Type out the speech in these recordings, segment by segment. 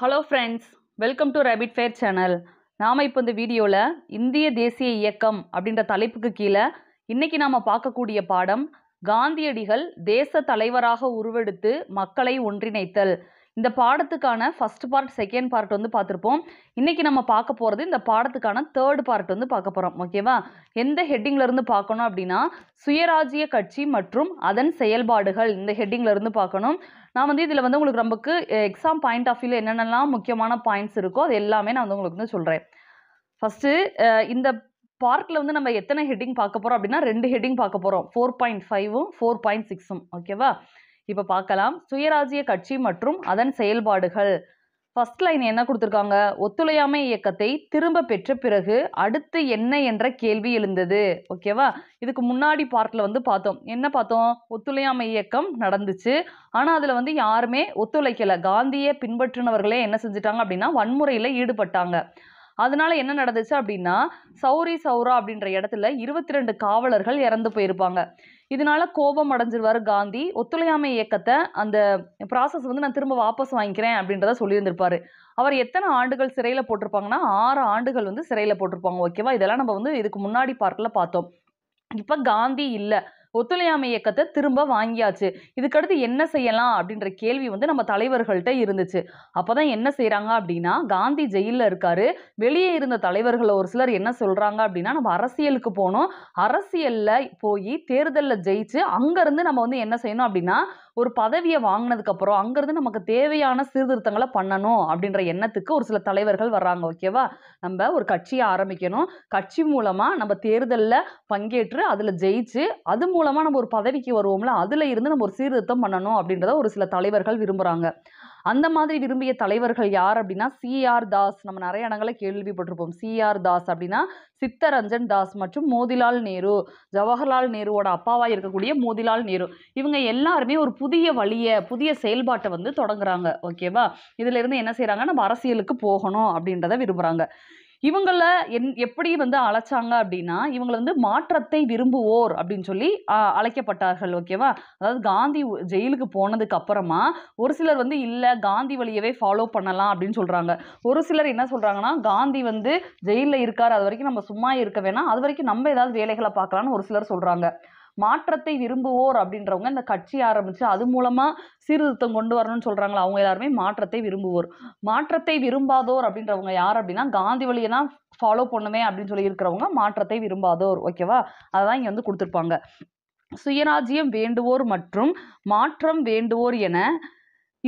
hello friends welcome to rapid fair channel நாம் இப்போ இந்த வீடியோவில் இந்திய தேசிய இயக்கம் அப்படின்ற தலைப்புக்கு கீழே இன்றைக்கி நாம் பார்க்கக்கூடிய பாடம் காந்தியடிகள் தேச தலைவராக உருவெடுத்து மக்களை ஒன்றிணைத்தல் இந்த பாடத்துக்கான ஃபஸ்ட் பார்ட் செகண்ட் பார்ட் வந்து பார்த்துருப்போம் இன்றைக்கி நம்ம பார்க்க போகிறது இந்த பாடத்துக்கான தேர்ட் பார்ட் வந்து பார்க்க போகிறோம் ஓகேவா எந்த ஹெட்டிங்லேருந்து பார்க்கணும் அப்படின்னா சுயராஜ்ய கட்சி மற்றும் அதன் செயல்பாடுகள் இந்த ஹெட்டிங்லேருந்து பார்க்கணும் நான் வந்து இதில் வந்து உங்களுக்கு ரொம்ப எக்ஸாம் பாயிண்ட் ஆஃப் வியூ என்னென்னலாம் முக்கியமான பாயிண்ட்ஸ் இருக்கோ அது எல்லாமே நான் வந்து உங்களுக்கு வந்து சொல்கிறேன் ஃபஸ்ட்டு இந்த பார்க்கில் வந்து நம்ம எத்தனை ஹெட்டிங் பார்க்க போகிறோம் அப்படின்னா ரெண்டு ஹெட்டிங் பார்க்க போகிறோம் ஃபோர் பாயிண்ட் ஃபைவும் ஃபோர் பாயிண்ட் சிக்ஸும் ஓகேவா இப்போ பார்க்கலாம் சுயராஜ்ய கட்சி மற்றும் அதன் செயல்பாடுகள் ஃபர்ஸ்ட் லைன் என்ன கொடுத்துருக்காங்க ஒத்துழையாமை இயக்கத்தை திரும்ப பெற்ற பிறகு அடுத்து என்ன என்ற கேள்வி எழுந்தது ஓகேவா இதுக்கு முன்னாடி பார்ட்டில் வந்து பார்த்தோம் என்ன பார்த்தோம் ஒத்துழையாமை இயக்கம் நடந்துச்சு ஆனால் அதில் வந்து யாருமே ஒத்துழைக்கலை காந்தியை பின்பற்றினவர்களே என்ன செஞ்சுட்டாங்க அப்படின்னா வன்முறையில் ஈடுபட்டாங்க அதனால என்ன நடந்துச்சு அப்படின்னா சௌரி சௌரா அப்படின்ற இடத்துல இருபத்தி ரெண்டு காவலர்கள் இறந்து போயிருப்பாங்க இதனால கோபம் அடைஞ்சிருவார் காந்தி ஒத்துழையாமை இயக்கத்தை அந்த ப்ராசஸ் வந்து நான் திரும்ப வாபஸ் வாங்கிக்கிறேன் அப்படின்றத சொல்லியிருந்திருப்பாரு அவர் எத்தனை ஆண்டுகள் சிறையில் போட்டிருப்பாங்கன்னா ஆறு ஆண்டுகள் வந்து சிறையில் போட்டிருப்பாங்க ஓகேவா இதெல்லாம் நம்ம வந்து இதுக்கு முன்னாடி பார்க்கல பார்த்தோம் இப்போ காந்தி இல்லை ஒத்துழையாமை இயக்கத்தை திரும்ப வாங்கியாச்சு இதுக்கடுத்து என்ன செய்யலாம் அப்படின்ற கேள்வி வந்து நம்ம தலைவர்கள்ட்ட இருந்துச்சு அப்போதான் என்ன செய்கிறாங்க அப்படின்னா காந்தி ஜெயிலில் இருக்காரு வெளியே இருந்த தலைவர்கள் ஒரு சிலர் என்ன சொல்கிறாங்க அப்படின்னா நம்ம அரசியலுக்கு போகணும் அரசியலில் போய் தேர்தலில் ஜெயிச்சு அங்கேருந்து நம்ம வந்து என்ன செய்யணும் அப்படின்னா ஒரு பதவியை வாங்கினதுக்கப்புறம் அங்கேருந்து நமக்கு தேவையான சீர்திருத்தங்களை பண்ணணும் அப்படின்ற எண்ணத்துக்கு ஒரு சில தலைவர்கள் வர்றாங்க ஓகேவா நம்ம ஒரு கட்சியை ஆரம்பிக்கணும் கட்சி மூலமாக நம்ம தேர்தலில் பங்கேற்று அதில் ஜெயிச்சு அது மூலம் மூலமாக நம்ம ஒரு பதவிக்கு வருவோம்ல அதில் இருந்து நம்ம ஒரு சீர்திருத்தம் பண்ணணும் அப்படின்றத ஒரு சில தலைவர்கள் விரும்புகிறாங்க அந்த மாதிரி விரும்பிய தலைவர்கள் யார் அப்படின்னா சிஆர் தாஸ் நம்ம நிறைய இடங்களை கேள்விப்பட்டிருப்போம் சிஆர் தாஸ் அப்படின்னா சித்தரஞ்சன் தாஸ் மற்றும் மோதிலால் நேரு ஜவஹர்லால் நேருவோட அப்பாவாக இருக்கக்கூடிய மோதிலால் நேரு இவங்க எல்லாருமே ஒரு புதிய வழியை புதிய செயல்பாட்டை வந்து தொடங்குறாங்க ஓகேவா இதுலேருந்து என்ன செய்கிறாங்க நம்ம அரசியலுக்கு போகணும் அப்படின்றத விரும்புகிறாங்க இவங்கள என் எப்படி வந்து அழைச்சாங்க அப்படின்னா இவங்களை வந்து மாற்றத்தை விரும்புவோர் அப்படின்னு சொல்லி அழைக்கப்பட்டார்கள் ஓகேவா அதாவது காந்தி ஜெயிலுக்கு போனதுக்கு அப்புறமா ஒரு சிலர் வந்து இல்லை காந்தி வழியவே ஃபாலோ பண்ணலாம் அப்படின்னு சொல்கிறாங்க ஒரு சிலர் என்ன சொல்கிறாங்கன்னா காந்தி வந்து ஜெயிலில் இருக்கார் அது வரைக்கும் நம்ம சும்மா இருக்க வேணாம் அது வரைக்கும் நம்ம ஏதாவது வேலைகளை பார்க்கலான்னு ஒரு சிலர் சொல்கிறாங்க மாற்றத்தை விரும்புவோர் அப்படின்றவங்க இந்த கட்சி ஆரம்பித்து அது மூலமாக சீர்திருத்தம் கொண்டு வரணும்னு சொல்றாங்களா அவங்க எல்லாருமே மாற்றத்தை விரும்புவோர் மாற்றத்தை விரும்பாதோர் அப்படின்றவங்க யார் அப்படின்னா காந்தி வழியை தான் ஃபாலோ பண்ணுமே அப்படின்னு சொல்லி இருக்கிறவங்க மாற்றத்தை விரும்பாதோர் ஓகேவா அதான் இங்கே வந்து கொடுத்துருப்பாங்க சுயராஜ்யம் வேண்டுவோர் மற்றும் மாற்றம் வேண்டுவோர் என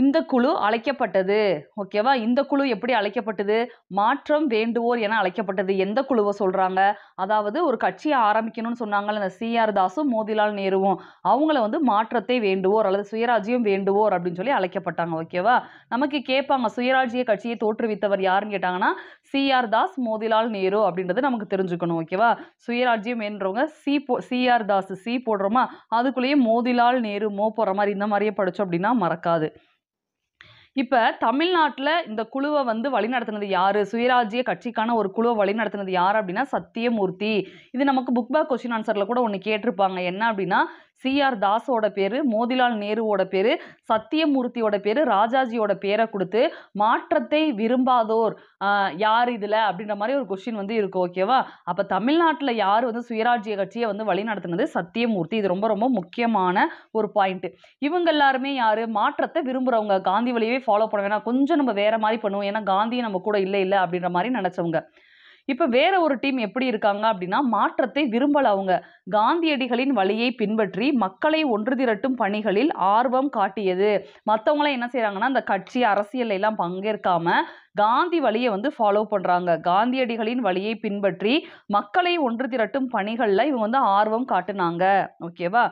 இந்த குழு அழைக்கப்பட்டது ஓகேவா இந்த குழு எப்படி அழைக்கப்பட்டது மாற்றம் வேண்டுவோர் என அழைக்கப்பட்டது எந்த குழுவை சொல்கிறாங்க அதாவது ஒரு கட்சியை ஆரம்பிக்கணும்னு சொன்னாங்கல்ல இந்த சிஆர் தாஸும் மோதிலால் நேருவும் அவங்கள வந்து மாற்றத்தை வேண்டுவோர் அல்லது சுயராஜ்யம் வேண்டுவோர் அப்படின்னு சொல்லி அழைக்கப்பட்டாங்க ஓகேவா நமக்கு கேட்பாங்க சுயராஜ்ய கட்சியை தோற்றுவித்தவர் யாருன்னு கேட்டாங்கன்னா சிஆர் தாஸ் மோதிலால் நேரு அப்படின்றது நமக்கு தெரிஞ்சுக்கணும் ஓகேவா சுயராஜ்யம் என்றவங்க சி போ சிஆர் தாஸ் சி போடுறோமா அதுக்குள்ளேயே மோதிலால் நேரு மோ போகிற மாதிரி இந்த மாதிரியே படித்தோம் அப்படின்னா மறக்காது இப்போ தமிழ்நாட்டில் இந்த குழுவை வந்து வழிநடத்தினது யார் சுயராஜ்ய கட்சிக்கான ஒரு குழுவை வழிநடத்தினது யார் அப்படின்னா சத்தியமூர்த்தி இது நமக்கு புக் பேக் கொஸ்டின் ஆன்சரில் கூட ஒன்று கேட்டிருப்பாங்க என்ன அப்படின்னா சிஆர் தாஸோட பேர் மோதிலால் நேருவோட பேர் சத்தியமூர்த்தியோட பேர் ராஜாஜியோட பேரை கொடுத்து மாற்றத்தை விரும்பாதோர் யார் இதில் அப்படின்ற மாதிரி ஒரு கொஷின் வந்து இருக்கும் ஓகேவா அப்போ தமிழ்நாட்டில் யார் வந்து சுயராஜ்ய கட்சியை வந்து வழிநடத்தினது சத்தியமூர்த்தி இது ரொம்ப ரொம்ப முக்கியமான ஒரு பாயிண்ட்டு இவங்க எல்லாருமே யார் மாற்றத்தை விரும்புகிறவங்க காந்தி வழியவே ஃபாலோ பண்ண வேணாம் கொஞ்சம் நம்ம வேறு மாதிரி பண்ணுவோம் ஏன்னா காந்தியை நம்ம கூட இல்லை இல்லை அப்படின்ற மாதிரி நினச்சவங்க இப்போ வேற ஒரு டீம் எப்படி இருக்காங்க அப்படின்னா மாற்றத்தை விரும்பல அவங்க காந்தியடிகளின் வழியை பின்பற்றி மக்களை ஒன்று திரட்டும் பணிகளில் ஆர்வம் காட்டியது மற்றவங்களாம் என்ன செய்கிறாங்கன்னா அந்த கட்சி அரசியல் எல்லாம் பங்கேற்காம காந்தி வழியை வந்து ஃபாலோ பண்ணுறாங்க காந்தியடிகளின் வழியை பின்பற்றி மக்களை ஒன்று திரட்டும் பணிகளில் இவங்க வந்து ஆர்வம் காட்டுனாங்க ஓகேவா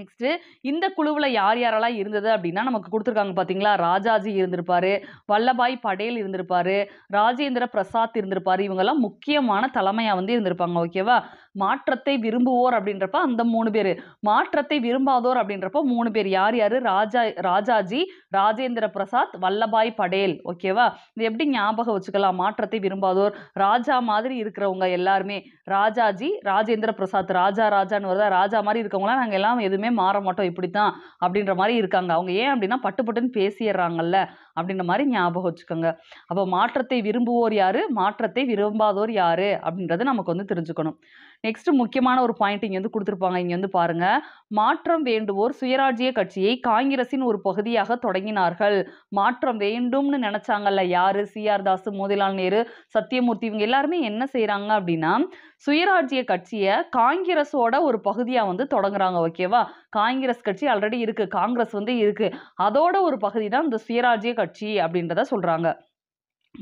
நெக்ஸ்ட்டு இந்த குழுவில் யார் யாரெல்லாம் இருந்தது அப்படின்னா நமக்கு கொடுத்துருக்காங்க பார்த்தீங்களா ராஜாஜி இருந்திருப்பார் வல்லபாய் படேல் இருந்திருப்பார் ராஜேந்திர பிரசாத் இருந்திருப்பார் இவங்கெல்லாம் முக்கியமான தலைமையாக வந்து இருந்திருப்பாங்க ஓகேவா மாற்றத்தை விரும்புவோர் அப்படின்றப்ப அந்த மூணு பேர் மாற்றத்தை விரும்பாதோர் அப்படின்றப்ப மூணு பேர் யார் யார் ராஜா ராஜாஜி ராஜேந்திர பிரசாத் வல்லபாய் படேல் ஓகேவா இது எப்படி ஞாபகம் வச்சுக்கலாம் மாற்றத்தை விரும்பாதோர் ராஜா மாதிரி இருக்கிறவங்க எல்லாருமே ராஜாஜி ராஜேந்திர பிரசாத் ராஜா ராஜான்னு வருதா ராஜா மாதிரி இருக்கவங்களாம் நாங்கள் எல்லாம் எதுவுமே எப்போதுமே மாற மாட்டோம் இப்படி தான் அப்படின்ற மாதிரி இருக்காங்க அவங்க ஏன் அப்படின்னா பட்டு பட்டுன்னு பேசிடுறாங்கல்ல அப்படின்ற மாதிரி ஞாபகம் வச்சுக்கோங்க அப்போ மாற்றத்தை விரும்புவோர் யாரு மாற்றத்தை விரும்பாதோர் யாரு அப்படின்றத நமக்கு வந்து தெரிஞ்சுக்கணும் நெக்ஸ்ட் முக்கியமான ஒரு பாயிண்ட் இங்கே வந்து கொடுத்துருப்பாங்க இங்கே வந்து பாருங்க மாற்றம் வேண்டுவோர் சுயராஜ்ய கட்சியை காங்கிரசின் ஒரு பகுதியாக தொடங்கினார்கள் மாற்றம் வேண்டும்னு நினைச்சாங்கல்ல யாரு சி ஆர் தாஸ் மோதிலால் நேரு சத்தியமூர்த்தி இவங்க எல்லாருமே என்ன செய்கிறாங்க அப்படின்னா சுயராஜ்ய கட்சியை காங்கிரஸோட ஒரு பகுதியாக வந்து தொடங்குறாங்க ஓகேவா காங்கிரஸ் கட்சி ஆல்ரெடி இருக்குது காங்கிரஸ் வந்து இருக்குது அதோட ஒரு பகுதி தான் இந்த சுயராஜ்ய கட்சி அப்படின்றத சொல்கிறாங்க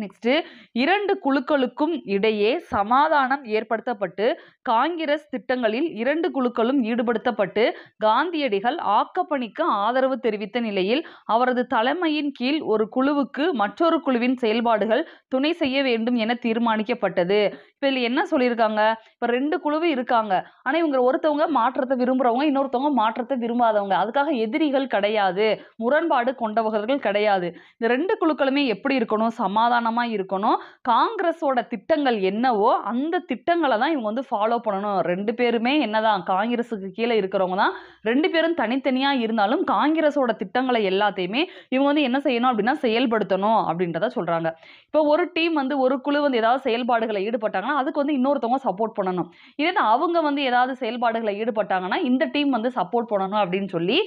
நெக்ஸ்ட்டு இரண்டு குழுக்களுக்கும் இடையே சமாதானம் ஏற்படுத்தப்பட்டு காங்கிரஸ் திட்டங்களில் இரண்டு குழுக்களும் ஈடுபடுத்தப்பட்டு காந்தியடிகள் ஆக்கப்பணிக்கு ஆதரவு தெரிவித்த நிலையில் அவரது தலைமையின் கீழ் ஒரு குழுவுக்கு மற்றொரு குழுவின் செயல்பாடுகள் துணை செய்ய வேண்டும் என தீர்மானிக்கப்பட்டது இப்போ இதில் என்ன சொல்லியிருக்காங்க இப்போ ரெண்டு குழுவு இருக்காங்க ஆனால் இவங்க ஒருத்தவங்க மாற்றத்தை விரும்புகிறவங்க இன்னொருத்தவங்க மாற்றத்தை விரும்பாதவங்க அதுக்காக எதிரிகள் கிடையாது முரண்பாடு கொண்டவர்கள் கிடையாது இந்த ரெண்டு குழுக்களுமே எப்படி இருக்கணும் சமாதானம் நிதானமாக இருக்கணும் காங்கிரஸோட திட்டங்கள் என்னவோ அந்த திட்டங்களை தான் இவங்க வந்து ஃபாலோ பண்ணணும் ரெண்டு பேருமே என்னதான் காங்கிரஸுக்கு கீழே இருக்கிறவங்க தான் ரெண்டு பேரும் தனித்தனியாக இருந்தாலும் காங்கிரஸோட திட்டங்களை எல்லாத்தையுமே இவங்க வந்து என்ன செய்யணும் அப்படின்னா செயல்படுத்தணும் அப்படின்றத சொல்றாங்க இப்போ ஒரு டீம் வந்து ஒரு குழு வந்து ஏதாவது செயல்பாடுகளை ஈடுபட்டாங்கன்னா அதுக்கு வந்து இன்னொருத்தவங்க சப்போர்ட் பண்ணணும் இதே அவங்க வந்து ஏதாவது செயல்பாடுகளை ஈடுபட்டாங்கன்னா இந்த டீம் வந்து சப்போர்ட் பண்ணணும் அப்படின்னு சொல்லி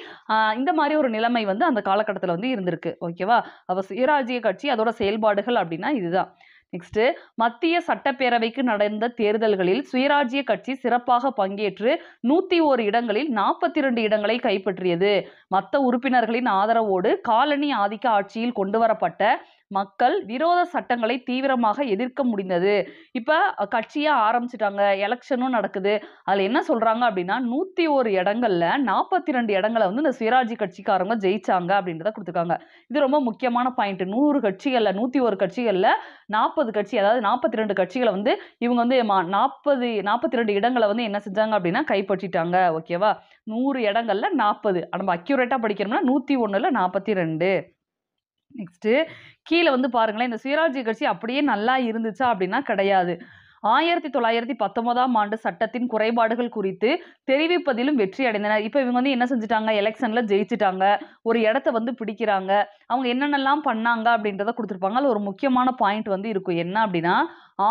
இந்த மாதிரி ஒரு நிலைமை வந்து அந்த காலகட்டத்தில் வந்து இருந்திருக்கு ஓகேவா சுயராஜ்ய கட்சி அதோட செயல்பாடுகள் அப்படின்னா இதுதான் நெக்ஸ்ட்டு மத்திய சட்டப்பேரவைக்கு நடந்த தேர்தல்களில் சுயராஜ்ய கட்சி சிறப்பாக பங்கேற்று நூற்றி ஓரு இடங்களில் நாற்பத்தி ரெண்டு இடங்களை கைப்பற்றியது மற்ற உறுப்பினர்களின் ஆதரவோடு காலனி ஆதிக்க ஆட்சியில் கொண்டு வரப்பட்ட மக்கள் விரோத சட்டங்களை தீவிரமாக எதிர்க்க முடிந்தது இப்போ கட்சியாக ஆரம்பிச்சிட்டாங்க எலெக்ஷனும் நடக்குது அதில் என்ன சொல்கிறாங்க அப்படின்னா நூற்றி ஒரு இடங்களில் நாற்பத்தி ரெண்டு இடங்களை வந்து இந்த சுயராஜ்ய கட்சிக்காரங்க ஜெயிச்சாங்க அப்படின்றத கொடுத்துருக்காங்க இது ரொம்ப முக்கியமான பாயிண்ட் நூறு கட்சிகளில் நூற்றி ஒரு கட்சிகளில் நாற்பது கட்சி அதாவது நாற்பத்தி ரெண்டு கட்சிகளை வந்து இவங்க வந்து நாற்பது நாற்பத்தி ரெண்டு இடங்களை வந்து என்ன செஞ்சாங்க அப்படின்னா கைப்பற்றிட்டாங்க ஓகேவா நூறு இடங்கள்ல நாற்பது நம்ம அக்யூரேட்டாக படிக்கிறோம்னா நூற்றி ஒன்றில் நாற்பத்தி ரெண்டு நெக்ஸ்ட்டு கீழே வந்து பாருங்களேன் இந்த சுயராஜ்ய கட்சி அப்படியே நல்லா இருந்துச்சா அப்படின்னா கிடையாது ஆயிரத்தி தொள்ளாயிரத்தி பத்தொன்பதாம் ஆண்டு சட்டத்தின் குறைபாடுகள் குறித்து தெரிவிப்பதிலும் வெற்றி அடைந்தனர் இப்போ இவங்க வந்து என்ன செஞ்சுட்டாங்க எலெக்ஷனில் ஜெயிச்சிட்டாங்க ஒரு இடத்த வந்து பிடிக்கிறாங்க அவங்க என்னென்னலாம் பண்ணாங்க அப்படின்றத கொடுத்துருப்பாங்க அதில் ஒரு முக்கியமான பாயிண்ட் வந்து இருக்கும் என்ன அப்படின்னா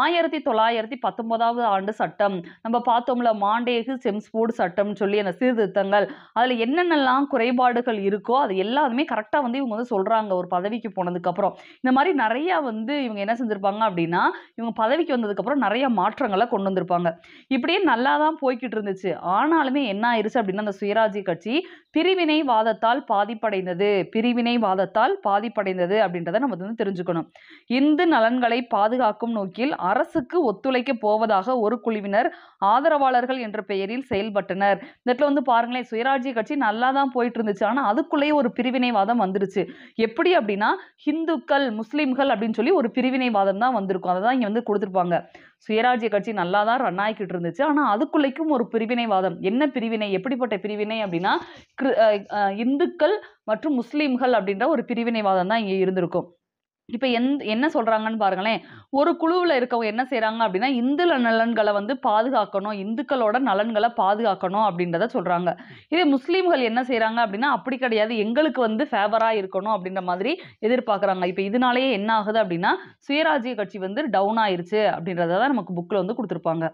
ஆயிரத்தி தொள்ளாயிரத்தி பத்தொன்பதாவது ஆண்டு சட்டம் நம்ம பார்த்தோம்ல மாண்டேகு செம்ஸ்போர்டு சட்டம் சொல்லி அந்த சீர்திருத்தங்கள் அதில் என்னென்னலாம் குறைபாடுகள் இருக்கோ அது எல்லாருமே கரெக்டாக வந்து இவங்க வந்து சொல்கிறாங்க ஒரு பதவிக்கு போனதுக்கப்புறம் இந்த மாதிரி நிறையா வந்து இவங்க என்ன செஞ்சுருப்பாங்க அப்படின்னா இவங்க பதவிக்கு வந்ததுக்கப்புறம் நிறைய மாற்றங்களை கொண்டு வந்திருப்பாங்க இப்படியே நல்லா தான் போய்கிட்டு இருந்துச்சு ஆனாலுமே என்ன ஆயிருச்சு அப்படின்னா அந்த சுயராஜ்ய கட்சி பிரிவினைவாதத்தால் பாதிப்படைந்தது பிரிவினைவாதத்தால் பாதிப்படைந்தது அப்படின்றத நம்ம வந்து தெரிஞ்சுக்கணும் இந்து நலன்களை பாதுகாக்கும் நோக்கில் தேர்தலில் அரசுக்கு ஒத்துழைக்க போவதாக ஒரு குழுவினர் ஆதரவாளர்கள் என்ற பெயரில் செயல்பட்டனர் இந்த இடத்துல வந்து பாருங்களேன் சுயராஜ்ய கட்சி நல்லா தான் போயிட்டு இருந்துச்சு ஆனால் அதுக்குள்ளேயே ஒரு பிரிவினைவாதம் வந்துருச்சு எப்படி அப்படின்னா ஹிந்துக்கள் முஸ்லீம்கள் அப்படின்னு சொல்லி ஒரு பிரிவினைவாதம் தான் வந்திருக்கும் அதை தான் இங்கே வந்து கொடுத்துருப்பாங்க சுயராஜ்ய கட்சி நல்லா தான் ரன் ஆகிக்கிட்டு இருந்துச்சு ஆனால் அதுக்குள்ளேக்கும் ஒரு பிரிவினைவாதம் என்ன பிரிவினை எப்படிப்பட்ட பிரிவினை அப்படின்னா இந்துக்கள் மற்றும் முஸ்லீம்கள் அப்படின்ற ஒரு பிரிவினைவாதம் தான் இங்கே இருந்திருக்கும் இப்போ எந் என்ன சொல்கிறாங்கன்னு பாருங்களேன் ஒரு குழுவில் இருக்கவங்க என்ன செய்கிறாங்க அப்படின்னா இந்து நலன்களை வந்து பாதுகாக்கணும் இந்துக்களோட நலன்களை பாதுகாக்கணும் அப்படின்றத சொல்கிறாங்க இதே முஸ்லீம்கள் என்ன செய்கிறாங்க அப்படின்னா அப்படி கிடையாது எங்களுக்கு வந்து ஃபேவராக இருக்கணும் அப்படின்ற மாதிரி எதிர்பார்க்குறாங்க இப்போ இதனாலேயே என்ன ஆகுது அப்படின்னா சுயராஜ்ய கட்சி வந்து டவுன் ஆயிருச்சு அப்படின்றத தான் நமக்கு புக்கில் வந்து கொடுத்துருப்பாங்க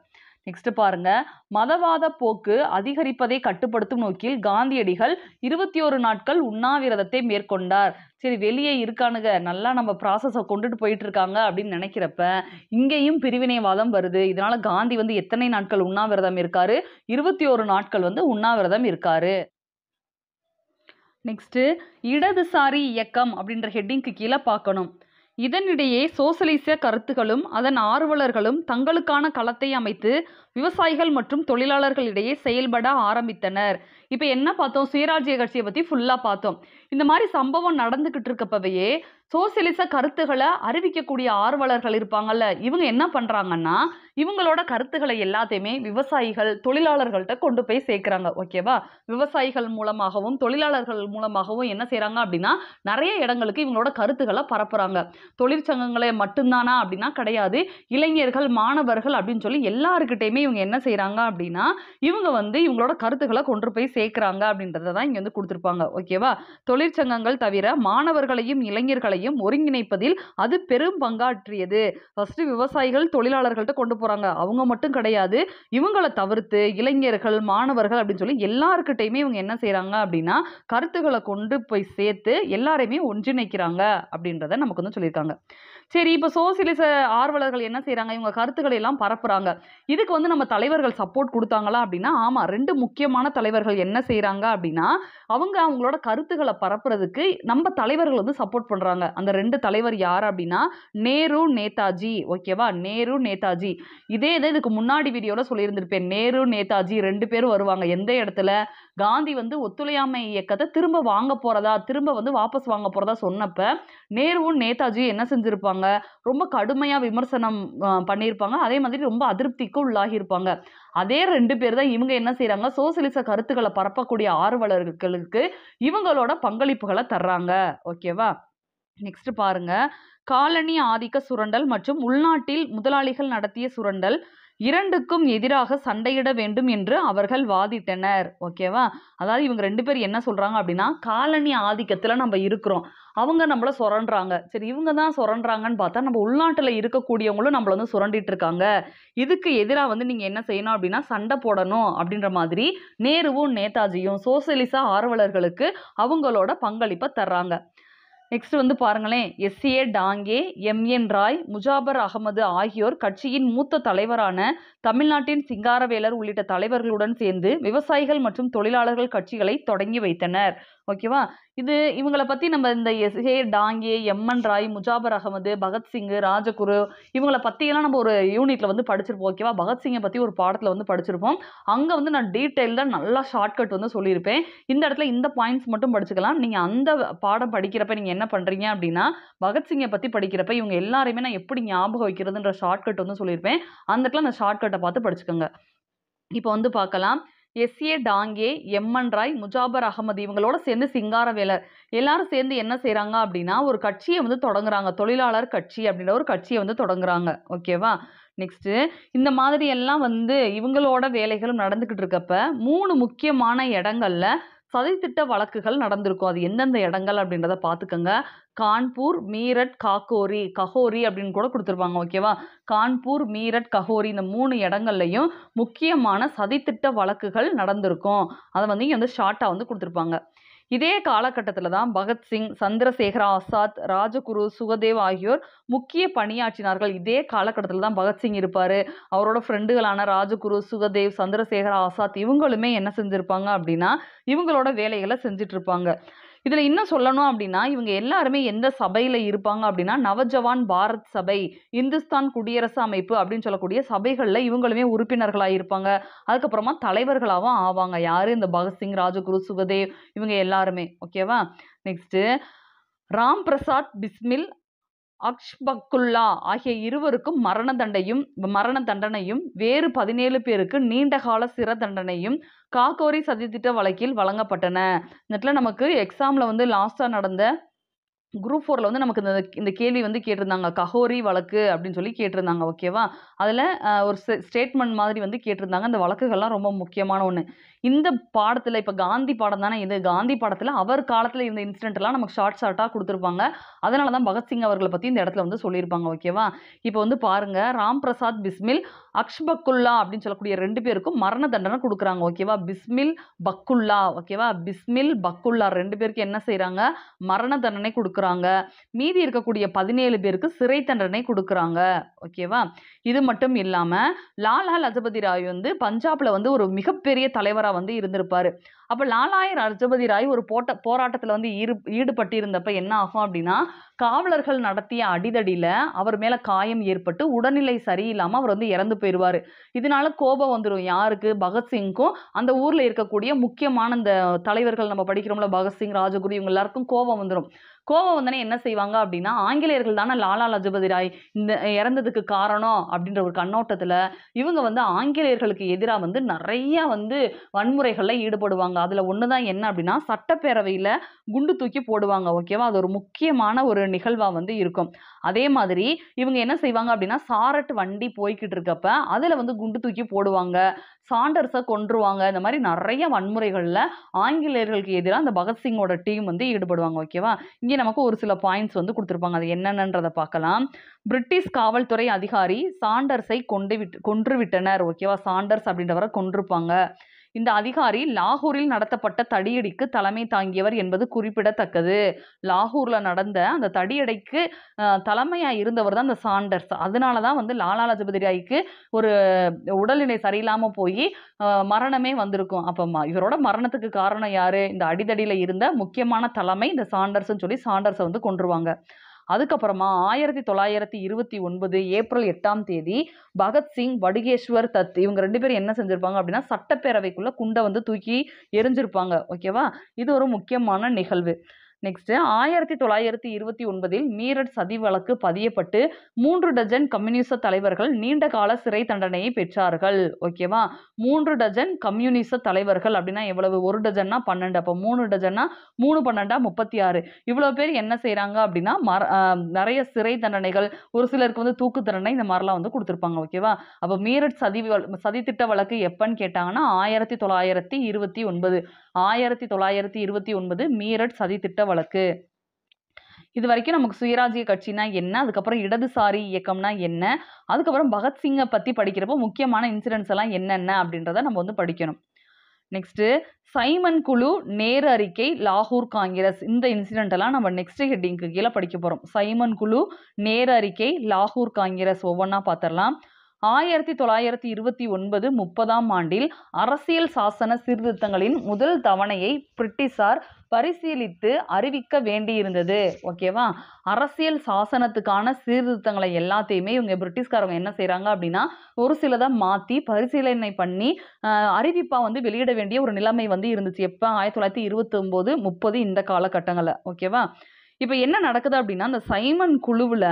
நெக்ஸ்ட் பாருங்க மதவாத போக்கு அதிகரிப்பதை கட்டுப்படுத்தும் நோக்கில் காந்தியடிகள் இருபத்தி ஒரு நாட்கள் உண்ணாவிரதத்தை மேற்கொண்டார் சரி வெளியே இருக்கானுங்க நல்லா நம்ம ப்ராசஸை கொண்டுட்டு போயிட்டு இருக்காங்க அப்படின்னு நினைக்கிறப்ப இங்கேயும் பிரிவினைவாதம் வருது இதனால காந்தி வந்து எத்தனை நாட்கள் உண்ணாவிரதம் இருக்காரு இருபத்தி ஒரு நாட்கள் வந்து உண்ணாவிரதம் இருக்காரு நெக்ஸ்ட்டு இடதுசாரி இயக்கம் அப்படின்ற ஹெட்டிங்க்கு கீழே பார்க்கணும் இதனிடையே சோசலிச கருத்துகளும் அதன் ஆர்வலர்களும் தங்களுக்கான களத்தை அமைத்து விவசாயிகள் மற்றும் தொழிலாளர்களிடையே செயல்பட ஆரம்பித்தனர் இப்போ என்ன பார்த்தோம் சுயராஜ்ய கட்சியை பற்றி ஃபுல்லாக பார்த்தோம் இந்த மாதிரி சம்பவம் நடந்துக்கிட்டு இருக்கப்பவையே சோசியலிச கருத்துக்களை அறிவிக்கக்கூடிய ஆர்வலர்கள் இருப்பாங்கல்ல இவங்க என்ன பண்றாங்கன்னா இவங்களோட கருத்துக்களை எல்லாத்தையுமே விவசாயிகள் தொழிலாளர்கள்ட்ட கொண்டு போய் சேர்க்குறாங்க ஓகேவா விவசாயிகள் மூலமாகவும் தொழிலாளர்கள் மூலமாகவும் என்ன செய்கிறாங்க அப்படின்னா நிறைய இடங்களுக்கு இவங்களோட கருத்துக்களை பரப்புகிறாங்க தொழிற்சங்கங்களை மட்டும்தானா அப்படின்னா கிடையாது இளைஞர்கள் மாணவர்கள் அப்படின்னு சொல்லி எல்லாருக்கிட்டையுமே இவங்க என்ன செய்கிறாங்க அப்படின்னா இவங்க வந்து இவங்களோட கருத்துக்களை கொண்டு போய் சேர்க்குறாங்க அப்படின்றத தான் இங்கே வந்து கொடுத்துருப்பாங்க ஓகேவா தொழிற்சங்கங்கள் தவிர மாணவர்களையும் இளைஞர்களையும் விவசாயியும் ஒருங்கிணைப்பதில் அது பெரும் பங்காற்றியது ஃபர்ஸ்ட் விவசாயிகள் தொழிலாளர்கள்ட்ட கொண்டு போறாங்க அவங்க மட்டும் கிடையாது இவங்களை தவிர்த்து இளைஞர்கள் மாணவர்கள் அப்படின்னு சொல்லி எல்லாருக்கிட்டையுமே இவங்க என்ன செய்யறாங்க அப்படின்னா கருத்துக்களை கொண்டு போய் சேர்த்து எல்லாரையுமே ஒன்றிணைக்கிறாங்க அப்படின்றத நமக்கு வந்து சொல்லியிருக்காங்க சரி இப்போ சோசியலிச ஆர்வலர்கள் என்ன செய்கிறாங்க இவங்க கருத்துக்களை எல்லாம் பரப்புகிறாங்க இதுக்கு வந்து நம்ம தலைவர்கள் சப்போர்ட் கொடுத்தாங்களா அப்படின்னா ஆமாம் ரெண்டு முக்கியமான தலைவர்கள் என்ன செய்கிறாங்க அப்படின்னா அவங்க அவங்களோட கருத்துக்களை பரப்புறதுக்கு நம்ம தலைவர்கள் வந்து சப்போர்ட் பண்ணுறாங்க அந்த ரெண்டு தலைவர் யார் அப்படின்னா நேரு நேதாஜி ஓகேவா நேரு நேதாஜி இதே இதை இதுக்கு முன்னாடி வீடியோவில் சொல்லியிருந்திருப்பேன் நேரு நேதாஜி ரெண்டு பேரும் வருவாங்க எந்த இடத்துல காந்தி வந்து ஒத்துழையாமை இயக்கத்தை திரும்ப வாங்க போகிறதா திரும்ப வந்து வாபஸ் வாங்க போகிறதா சொன்னப்ப நேருவும் நேதாஜியும் என்ன செஞ்சுருப்பாங்க இருப்பாங்க ரொம்ப கடுமையாக விமர்சனம் பண்ணியிருப்பாங்க அதே மாதிரி ரொம்ப அதிருப்திக்கு உள்ளாகியிருப்பாங்க அதே ரெண்டு பேர் தான் இவங்க என்ன செய்கிறாங்க சோசியலிச கருத்துக்களை பரப்பக்கூடிய ஆர்வலர்களுக்கு இவங்களோட பங்களிப்புகளை தர்றாங்க ஓகேவா நெக்ஸ்ட் பாருங்க காலனி ஆதிக்க சுரண்டல் மற்றும் உள்நாட்டில் முதலாளிகள் நடத்திய சுரண்டல் இரண்டுக்கும் எதிராக சண்டையிட வேண்டும் என்று அவர்கள் வாதிட்டனர் ஓகேவா அதாவது இவங்க ரெண்டு பேர் என்ன சொல்கிறாங்க அப்படின்னா காலனி ஆதிக்கத்தில் நம்ம இருக்கிறோம் அவங்க நம்மளை சுரண்டுறாங்க சரி இவங்க தான் சுரண்டாங்கன்னு பார்த்தா நம்ம உள்நாட்டில் இருக்கக்கூடியவங்களும் நம்மளை வந்து சுரண்டிட்டு இருக்காங்க இதுக்கு எதிராக வந்து நீங்கள் என்ன செய்யணும் அப்படின்னா சண்டை போடணும் அப்படின்ற மாதிரி நேருவும் நேதாஜியும் சோசியலிச ஆர்வலர்களுக்கு அவங்களோட பங்களிப்பை தர்றாங்க நெக்ஸ்ட் வந்து பாருங்களேன் S A Dange M N Roy Muzaffar Ahmed ஆகியோர் கட்சியின் மூத்த தலைவரான தமிழ்நாட்டின் சிங்காரவேலர் உள்ளிட்ட தலைவர்களுடன் சேர்ந்து விவசாயிகள் மற்றும் தொழிலாளர்கள் கட்சிகளை தொடங்கி வைத்தனர் ஓகேவா இது இவங்களை பற்றி நம்ம இந்த எஸ்ஏ டாங்கே எம்என் ராய் முஜாபர் அகமது பகத்சிங்கு ராஜகுரு இவங்களை பற்றியெல்லாம் நம்ம ஒரு யூனிட்டில் வந்து படிச்சிருப்போம் ஓகேவா பகத்சிங்கை பற்றி ஒரு பாடத்தில் வந்து படிச்சிருப்போம் அங்கே வந்து நான் டீட்டெயில்டாக நல்லா ஷார்ட்கட் வந்து சொல்லியிருப்பேன் இந்த இடத்துல இந்த பாயிண்ட்ஸ் மட்டும் படிச்சுக்கலாம் நீங்கள் அந்த பாடம் படிக்கிறப்ப நீங்கள் என்ன பண்ணுறீங்க அப்படின்னா பகத்சிங்கை பற்றி படிக்கிறப்ப இவங்க எல்லாருமே நான் எப்படி ஞாபகம் வைக்கிறதுன்ற ஷார்ட்கட் வந்து சொல்லியிருப்பேன் அந்த இடத்துல அந்த ஷார்ட்கட்டை பார்த்து படிச்சுக்கோங்க இப்போ வந்து பார்க்கலாம் எஸ்ஏ டாங்கே எம்என் ராய் முஜாபர் அகமது இவங்களோட சேர்ந்து சிங்காரவேலர் எல்லாரும் சேர்ந்து என்ன செய்கிறாங்க அப்படின்னா ஒரு கட்சியை வந்து தொடங்குறாங்க தொழிலாளர் கட்சி அப்படின்ற ஒரு கட்சியை வந்து தொடங்குறாங்க ஓகேவா நெக்ஸ்ட்டு இந்த மாதிரி எல்லாம் வந்து இவங்களோட வேலைகளும் நடந்துக்கிட்டு இருக்கப்ப மூணு முக்கியமான இடங்கள்ல சதித்திட்ட வழக்குகள் நடந்திருக்கும் அது எந்தெந்த இடங்கள் அப்படின்றத பார்த்துக்கோங்க கான்பூர் மீரட் காக்கோரி கஹோரி அப்படின்னு கூட கொடுத்துருப்பாங்க ஓகேவா கான்பூர் மீரட் கஹோரி இந்த மூணு இடங்கள்லையும் முக்கியமான சதித்திட்ட வழக்குகள் நடந்திருக்கும் அதை வந்து இங்கே வந்து ஷார்ட்டாக வந்து கொடுத்துருப்பாங்க இதே காலகட்டத்தில் தான் பகத்சிங் சந்திரசேகர ஆசாத் ராஜகுரு சுகதேவ் ஆகியோர் முக்கிய பணியாற்றினார்கள் இதே காலகட்டத்தில் தான் பகத்சிங் இருப்பார் அவரோட ஃப்ரெண்டுகளான ராஜகுரு சுகதேவ் சந்திரசேகர ஆசாத் இவங்களுமே என்ன செஞ்சுருப்பாங்க அப்படின்னா இவங்களோட வேலைகளை செஞ்சிட்ருப்பாங்க இதில் இன்னும் சொல்லணும் அப்படின்னா இவங்க எல்லாருமே எந்த சபையில் இருப்பாங்க அப்படின்னா நவஜவான் பாரத் சபை இந்துஸ்தான் குடியரசு அமைப்பு அப்படின்னு சொல்லக்கூடிய சபைகளில் இவங்களுமே உறுப்பினர்களாக இருப்பாங்க அதுக்கப்புறமா தலைவர்களாகவும் ஆவாங்க யார் இந்த பகத்சிங் ராஜகுரு சுகதேவ் இவங்க எல்லாருமே ஓகேவா நெக்ஸ்ட்டு ராம் பிரசாத் பிஸ்மில் அக்ஷ்பக்குல்லா ஆகிய இருவருக்கும் மரண தண்டையும் மரண தண்டனையும் வேறு பதினேழு பேருக்கு நீண்ட கால சிற தண்டனையும் காக்கோரி சதித்திட்ட வழக்கில் வழங்கப்பட்டன இந்த நமக்கு எக்ஸாமில் வந்து லாஸ்ட்டாக நடந்த குரூப் ஃபோரில் வந்து நமக்கு இந்த இந்த கேள்வி வந்து கேட்டிருந்தாங்க கஹோரி வழக்கு அப்படின்னு சொல்லி கேட்டிருந்தாங்க ஓகேவா அதில் ஒரு ஸ்டேட்மெண்ட் மாதிரி வந்து கேட்டிருந்தாங்க அந்த வழக்குகள்லாம் ரொம்ப முக்கியமான ஒன்று இந்த பாடத்தில் இப்போ காந்தி பாடம் தானே இது காந்தி பாடத்தில் அவர் காலத்தில் இருந்த இன்சிடென்ட்லாம் நமக்கு ஷார்ட் ஷார்ட்டாக கொடுத்துருப்பாங்க அதனால தான் பகத்சிங் அவர்களை பற்றி இந்த இடத்துல வந்து சொல்லியிருப்பாங்க ஓகேவா இப்போ வந்து பாருங்கள் ராம் பிரசாத் பிஸ்மில் அக்ஷ்பக்குல்லா அப்படின்னு சொல்லக்கூடிய ரெண்டு பேருக்கும் மரண தண்டனை கொடுக்குறாங்க ஓகேவா பிஸ்மில் பக்குல்லா ஓகேவா பிஸ்மில் பக்குல்லா ரெண்டு பேருக்கு என்ன செய்கிறாங்க மரண தண்டனை கொடுக்குறாங்க மீதி இருக்கக்கூடிய பதினேழு பேருக்கு சிறை தண்டனை கொடுக்குறாங்க ஓகேவா இது மட்டும் இல்லாமல் லாலா லஜபதி ராய் வந்து பஞ்சாபில் வந்து ஒரு மிகப்பெரிய தலைவராக தலைவராக வந்து இருந்திருப்பார் அப்போ லாலாயர் ராஜபதி ராய் ஒரு போட்ட போராட்டத்தில் வந்து ஈடு ஈடுபட்டு என்ன ஆகும் அப்படின்னா காவலர்கள் நடத்திய அடிதடியில் அவர் மேலே காயம் ஏற்பட்டு உடல்நிலை சரியில்லாமல் அவர் வந்து இறந்து போயிடுவார் இதனால கோபம் வந்துடும் யாருக்கு பகத்சிங்க்கும் அந்த ஊரில் இருக்கக்கூடிய முக்கியமான இந்த தலைவர்கள் நம்ம படிக்கிறோம்ல பகத்சிங் ராஜகுரு இவங்க எல்லாருக்கும் கோபம் வந்துடும் கோவ வந்தனே என்ன செய்வாங்க அப்படின்னா ஆங்கிலேயர்கள் தானே லாலா லஜபதி ராய் இந்த இறந்ததுக்கு காரணம் அப்படின்ற ஒரு கண்ணோட்டத்தில் இவங்க வந்து ஆங்கிலேயர்களுக்கு எதிராக வந்து நிறைய வந்து வன்முறைகளில் ஈடுபடுவாங்க அதில் ஒன்று தான் என்ன அப்படின்னா சட்டப்பேரவையில் குண்டு தூக்கி போடுவாங்க ஓகேவா அது ஒரு முக்கியமான ஒரு நிகழ்வாக வந்து இருக்கும் அதே மாதிரி இவங்க என்ன செய்வாங்க அப்படின்னா சாரட் வண்டி போய்கிட்டு இருக்கப்ப அதில் வந்து குண்டு தூக்கி போடுவாங்க சாண்டர்ஸை கொன்றுவாங்க இந்த மாதிரி நிறைய வன்முறைகளில் ஆங்கிலேயர்களுக்கு எதிராக அந்த பகத்சிங்கோட டீம் வந்து ஈடுபடுவாங்க ஓகேவா இங்கே நமக்கு ஒரு சில பாயிண்ட்ஸ் வந்து கொடுத்துருப்பாங்க அது என்னென்னன்றதை பார்க்கலாம் பிரிட்டிஷ் காவல்துறை அதிகாரி சாண்டர்ஸை கொண்டு விட்டு கொன்றுவிட்டனர் ஓகேவா சாண்டர்ஸ் அப்படின்றவரை கொன்றுப்பாங்க இந்த அதிகாரி லாகூரில் நடத்தப்பட்ட தடியடிக்கு தலைமை தாங்கியவர் என்பது குறிப்பிடத்தக்கது லாகூரில் நடந்த அந்த தடியடைக்கு தலைமையாக இருந்தவர் தான் அந்த சாண்டர்ஸ் அதனால தான் வந்து லாலா லஜபதி ராய்க்கு ஒரு உடல்நிலை சரியில்லாமல் போய் மரணமே வந்திருக்கும் அப்போ இவரோட மரணத்துக்கு காரணம் யார் இந்த அடிதடியில் இருந்த முக்கியமான தலைமை இந்த சாண்டர்ஸ்ன்னு சொல்லி சாண்டர்ஸை வந்து கொண்டுருவாங்க அதுக்கப்புறமா ஆயிரத்தி தொள்ளாயிரத்தி இருபத்தி ஒன்பது ஏப்ரல் எட்டாம் தேதி பகத்சிங் வடுகேஸ்வர் தத் இவங்க ரெண்டு பேரும் என்ன செஞ்சுருப்பாங்க அப்படின்னா சட்டப்பேரவைக்குள்ளே குண்டை வந்து தூக்கி எரிஞ்சிருப்பாங்க ஓகேவா இது ஒரு முக்கியமான நிகழ்வு நெக்ஸ்ட் ஆயிரத்தி தொள்ளாயிரத்தி இருபத்தி ஒன்பதில் மீரட் சதி வழக்கு பதியப்பட்டு மூன்று டஜன் கம்யூனிச தலைவர்கள் நீண்ட கால சிறை தண்டனையை பெற்றார்கள் ஓகேவா மூன்று டஜன் கம்யூனிச தலைவர்கள் அப்படின்னா எவ்வளவு ஒரு டஜன்னா பன்னெண்டு அப்போ மூணு டஜன்னா மூணு பன்னெண்டா முப்பத்தி ஆறு இவ்வளோ பேர் என்ன செய்கிறாங்க அப்படின்னா மர நிறைய சிறை தண்டனைகள் ஒரு சிலருக்கு வந்து தூக்கு தண்டனை இந்த மாதிரிலாம் வந்து கொடுத்துருப்பாங்க ஓகேவா அப்போ மீரட் சதி சதி திட்ட வழக்கு எப்பன்னு கேட்டாங்கன்னா ஆயிரத்தி தொள்ளாயிரத்தி இருபத்தி ஒன்பது ஆயிரத்தி தொள்ளாயிரத்தி இருபத்தி ஒன்பது மீரட் சதி திட்ட வழக்கு இது வரைக்கும் நமக்கு சுயராஜ்ய கட்சினா என்ன அதுக்கப்புறம் இடதுசாரி இயக்கம்னா என்ன அதுக்கப்புறம் பகத்சிங்கை பற்றி படிக்கிறப்போ முக்கியமான இன்சிடென்ட்ஸ் எல்லாம் என்னென்ன அப்படின்றத நம்ம வந்து படிக்கணும் நெக்ஸ்ட்டு சைமன் குழு நேர் அறிக்கை லாகூர் காங்கிரஸ் இந்த இன்சிடென்ட் எல்லாம் நம்ம நெக்ஸ்ட் ஹெட்டிங்க்கு கீழே படிக்க போகிறோம் சைமன் குழு நேர அறிக்கை லாகூர் காங்கிரஸ் ஒவ்வொன்றா பார்த்துடலாம் ஆயிரத்தி தொள்ளாயிரத்தி இருபத்தி ஒன்பது முப்பதாம் ஆண்டில் அரசியல் சாசன சீர்திருத்தங்களின் முதல் தவணையை பிரிட்டிஷார் பரிசீலித்து அறிவிக்க வேண்டியிருந்தது ஓகேவா அரசியல் சாசனத்துக்கான சீர்திருத்தங்களை எல்லாத்தையுமே இவங்க பிரிட்டிஷ்காரங்க என்ன செய்கிறாங்க அப்படின்னா ஒரு சிலதை மாற்றி பரிசீலனை பண்ணி அறிவிப்பாக வந்து வெளியிட வேண்டிய ஒரு நிலைமை வந்து இருந்துச்சு எப்போ ஆயிரத்தி தொள்ளாயிரத்தி இருபத்தொம்போது முப்பது இந்த காலகட்டங்களில் ஓகேவா இப்போ என்ன நடக்குது அப்படின்னா அந்த சைமன் குழுவில்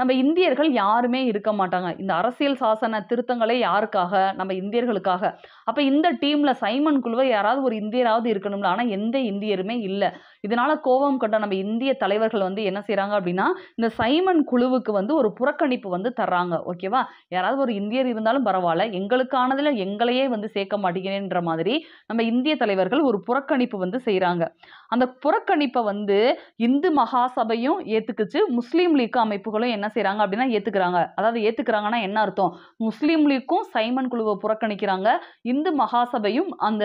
நம்ம இந்தியர்கள் யாருமே இருக்க மாட்டாங்க இந்த அரசியல் சாசன திருத்தங்களே யாருக்காக நம்ம இந்தியர்களுக்காக அப்போ இந்த டீமில் சைமன் குழுவை யாராவது ஒரு இந்தியராவது இருக்கணும்ல ஆனால் எந்த இந்தியருமே இல்லை இதனால கோபம் கொண்ட நம்ம இந்திய தலைவர்கள் வந்து என்ன செய்கிறாங்க அப்படின்னா இந்த சைமன் குழுவுக்கு வந்து ஒரு புறக்கணிப்பு வந்து தர்றாங்க ஓகேவா யாராவது ஒரு இந்தியர் இருந்தாலும் பரவாயில்ல எங்களுக்கானதில் எங்களையே வந்து சேர்க்க மாட்டேங்கிறேன்ற மாதிரி நம்ம இந்திய தலைவர்கள் ஒரு புறக்கணிப்பு வந்து செய்கிறாங்க அந்த புறக்கணிப்பை வந்து இந்து மகாசபையும் ஏத்துக்குச்சு முஸ்லீம் லீக் அமைப்புகளும் என்ன செய்கிறாங்க அப்படின்னா ஏற்றுக்கிறாங்க அதாவது ஏற்றுக்கிறாங்கன்னா என்ன அர்த்தம் முஸ்லீம் லீக்கும் சைமன் குழுவை புறக்கணிக்கிறாங்க இந்து மகாசபையும் அந்த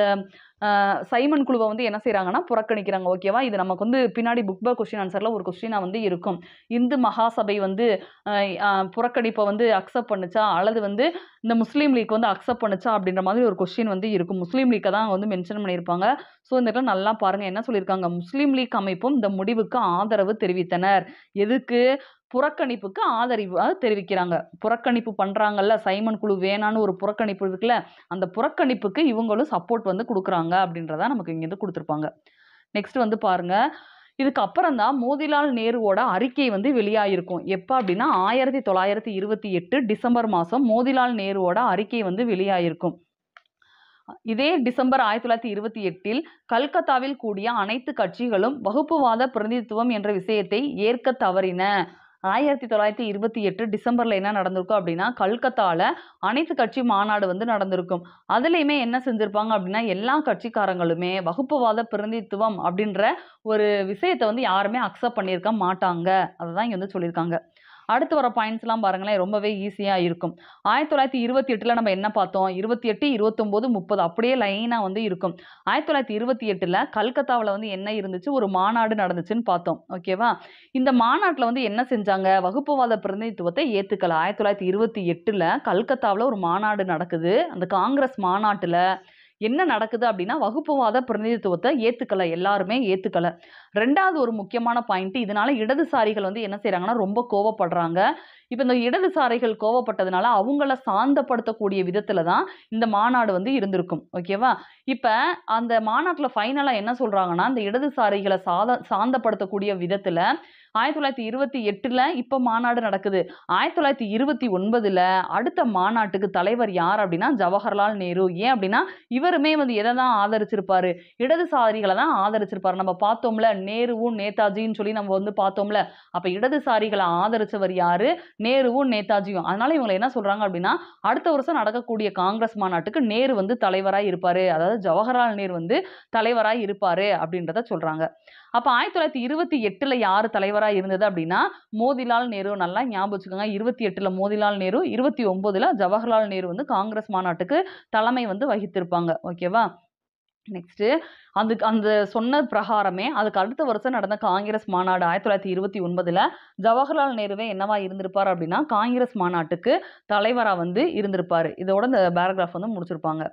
சைமன் குழுவை வந்து என்ன செய்கிறாங்கன்னா புறக்கணிக்கிறாங்க ஓகேவா இது நமக்கு வந்து பின்னாடி புக் பை கொஸ்டின் ஆன்சரில் ஒரு கொஸ்டினாக வந்து இருக்கும் இந்து மகாசபை வந்து புறக்கணிப்பை வந்து அக்செப்ட் பண்ணுச்சா அல்லது வந்து இந்த முஸ்லீம் லீக் வந்து அக்செப்ட் பண்ணுச்சா அப்படின்ற மாதிரி ஒரு கொஸ்டின் வந்து இருக்கும் முஸ்லீம் லீக்கை தான் வந்து மென்ஷன் பண்ணியிருப்பாங்க ஸோ இந்த இடத்துல நல்லா பாருங்கள் என்ன சொல்லியிருக்காங்க முஸ்லீம் லீக் அமைப்பும் இந்த முடிவுக்கு ஆதரவு தெரிவித்தனர் எதுக்கு புறக்கணிப்புக்கு ஆதரவாக தெரிவிக்கிறாங்க புறக்கணிப்பு பண்ணுறாங்கல்ல சைமன் குழு வேணான்னு ஒரு புறக்கணிப்பு இருக்குல்ல அந்த புறக்கணிப்புக்கு இவங்களும் சப்போர்ட் வந்து கொடுக்குறாங்க அப்படின்றத நமக்கு இங்கேருந்து கொடுத்துருப்பாங்க நெக்ஸ்ட் வந்து பாருங்கள் இதுக்கப்புறம் தான் மோதிலால் நேருவோட அறிக்கை வந்து வெளியாயிருக்கும் எப்போ அப்படின்னா ஆயிரத்தி தொள்ளாயிரத்தி இருபத்தி எட்டு டிசம்பர் மாதம் மோதிலால் நேருவோட அறிக்கை வந்து வெளியாயிருக்கும் இதே டிசம்பர் ஆயிரத்தி தொள்ளாயிரத்தி இருபத்தி எட்டில் கல்கத்தாவில் கூடிய அனைத்து கட்சிகளும் வகுப்புவாத பிரதிநிதித்துவம் என்ற விஷயத்தை ஏற்க தவறின ஆயிரத்தி தொள்ளாயிரத்தி இருபத்தி எட்டு டிசம்பரில் என்ன நடந்திருக்கும் அப்படின்னா கல்கத்தாவில் அனைத்து கட்சி மாநாடு வந்து நடந்திருக்கும் அதுலேயுமே என்ன செஞ்சுருப்பாங்க அப்படின்னா எல்லா கட்சிக்காரங்களுமே வகுப்புவாத பிரதித்துவம் அப்படின்ற ஒரு விஷயத்தை வந்து யாருமே அக்செப்ட் பண்ணியிருக்க மாட்டாங்க அதை தான் இங்கே வந்து சொல்லியிருக்காங்க அடுத்து வர பாயிண்ட்ஸ்லாம் பாருங்களேன் ரொம்பவே ஈஸியாக இருக்கும் ஆயிரத்தி தொள்ளாயிரத்தி இருபத்தி எட்டில் நம்ம என்ன பார்த்தோம் இருபத்தி எட்டு இருபத்தொம்போது முப்பது அப்படியே லைனாக வந்து இருக்கும் ஆயிரத்தி தொள்ளாயிரத்தி இருபத்தி எட்டில் கல்கத்தாவில் வந்து என்ன இருந்துச்சு ஒரு மாநாடு நடந்துச்சுன்னு பார்த்தோம் ஓகேவா இந்த மாநாட்டில் வந்து என்ன செஞ்சாங்க வகுப்புவாத பிரதிநிதித்துவத்தை ஏற்றுக்கலை ஆயிரத்தி தொள்ளாயிரத்தி இருபத்தி எட்டில் கல்கத்தாவில் ஒரு மாநாடு நடக்குது அந்த காங்கிரஸ் மாநாட்டில் என்ன நடக்குது அப்படின்னா வகுப்புவாத பிரதிநிதித்துவத்தை ஏத்துக்கல எல்லாருமே ஏத்துக்கல ரெண்டாவது ஒரு முக்கியமான பாயிண்ட் இதனால இடதுசாரிகள் வந்து என்ன செய்கிறாங்கன்னா ரொம்ப கோவப்படுறாங்க இப்போ இந்த இடதுசாரிகள் கோவப்பட்டதுனால அவங்கள சாந்தப்படுத்தக்கூடிய விதத்தில் தான் இந்த மாநாடு வந்து இருந்திருக்கும் ஓகேவா இப்போ அந்த மாநாட்டில் ஃபைனலாக என்ன சொல்கிறாங்கன்னா இந்த இடதுசாரிகளை சாத சாந்தப்படுத்தக்கூடிய விதத்தில் ஆயிரத்தி தொள்ளாயிரத்தி இருபத்தி எட்டில் இப்போ மாநாடு நடக்குது ஆயிரத்தி தொள்ளாயிரத்தி இருபத்தி ஒன்பதில் அடுத்த மாநாட்டுக்கு தலைவர் யார் அப்படின்னா ஜவஹர்லால் நேரு ஏன் அப்படின்னா இவருமே வந்து எதை தான் ஆதரிச்சிருப்பாரு இடதுசாரிகளை தான் ஆதரிச்சிருப்பாரு நம்ம பார்த்தோம்ல நேருவும் நேதாஜின்னு சொல்லி நம்ம வந்து பார்த்தோம்ல அப்போ இடதுசாரிகளை ஆதரிச்சவர் யாரு நேருவும் நேதாஜியும் அதனால இவங்களை என்ன சொல்றாங்க அப்படின்னா அடுத்த வருஷம் நடக்கக்கூடிய காங்கிரஸ் மாநாட்டுக்கு நேரு வந்து தலைவராக இருப்பாரு அதாவது ஜவஹர்லால் நேரு வந்து தலைவராக இருப்பாரு அப்படின்றத சொல்றாங்க அப்போ ஆயிரத்தி தொள்ளாயிரத்தி இருபத்தி எட்டில் யார் தலைவராக இருந்தது அப்படின்னா மோதிலால் நேரு நல்லா ஞாபகம் வச்சுக்கோங்க இருபத்தி எட்டில் மோதிலால் நேரு இருபத்தி ஒம்போதில் ஜவஹர்லால் நேரு வந்து காங்கிரஸ் மாநாட்டுக்கு தலைமை வந்து வகித்திருப்பாங்க ஓகேவா நெக்ஸ்ட்டு அதுக்கு அந்த சொன்ன பிரகாரமே அதுக்கு அடுத்த வருஷம் நடந்த காங்கிரஸ் மாநாடு ஆயிரத்தி தொள்ளாயிரத்தி இருபத்தி ஒன்பதில் ஜவஹர்லால் நேருவே என்னவா இருந்திருப்பார் அப்படின்னா காங்கிரஸ் மாநாட்டுக்கு தலைவராக வந்து இருந்திருப்பார் இதோட இந்த பேராகிராஃப் வந்து முடிச்சிருப்பாங்க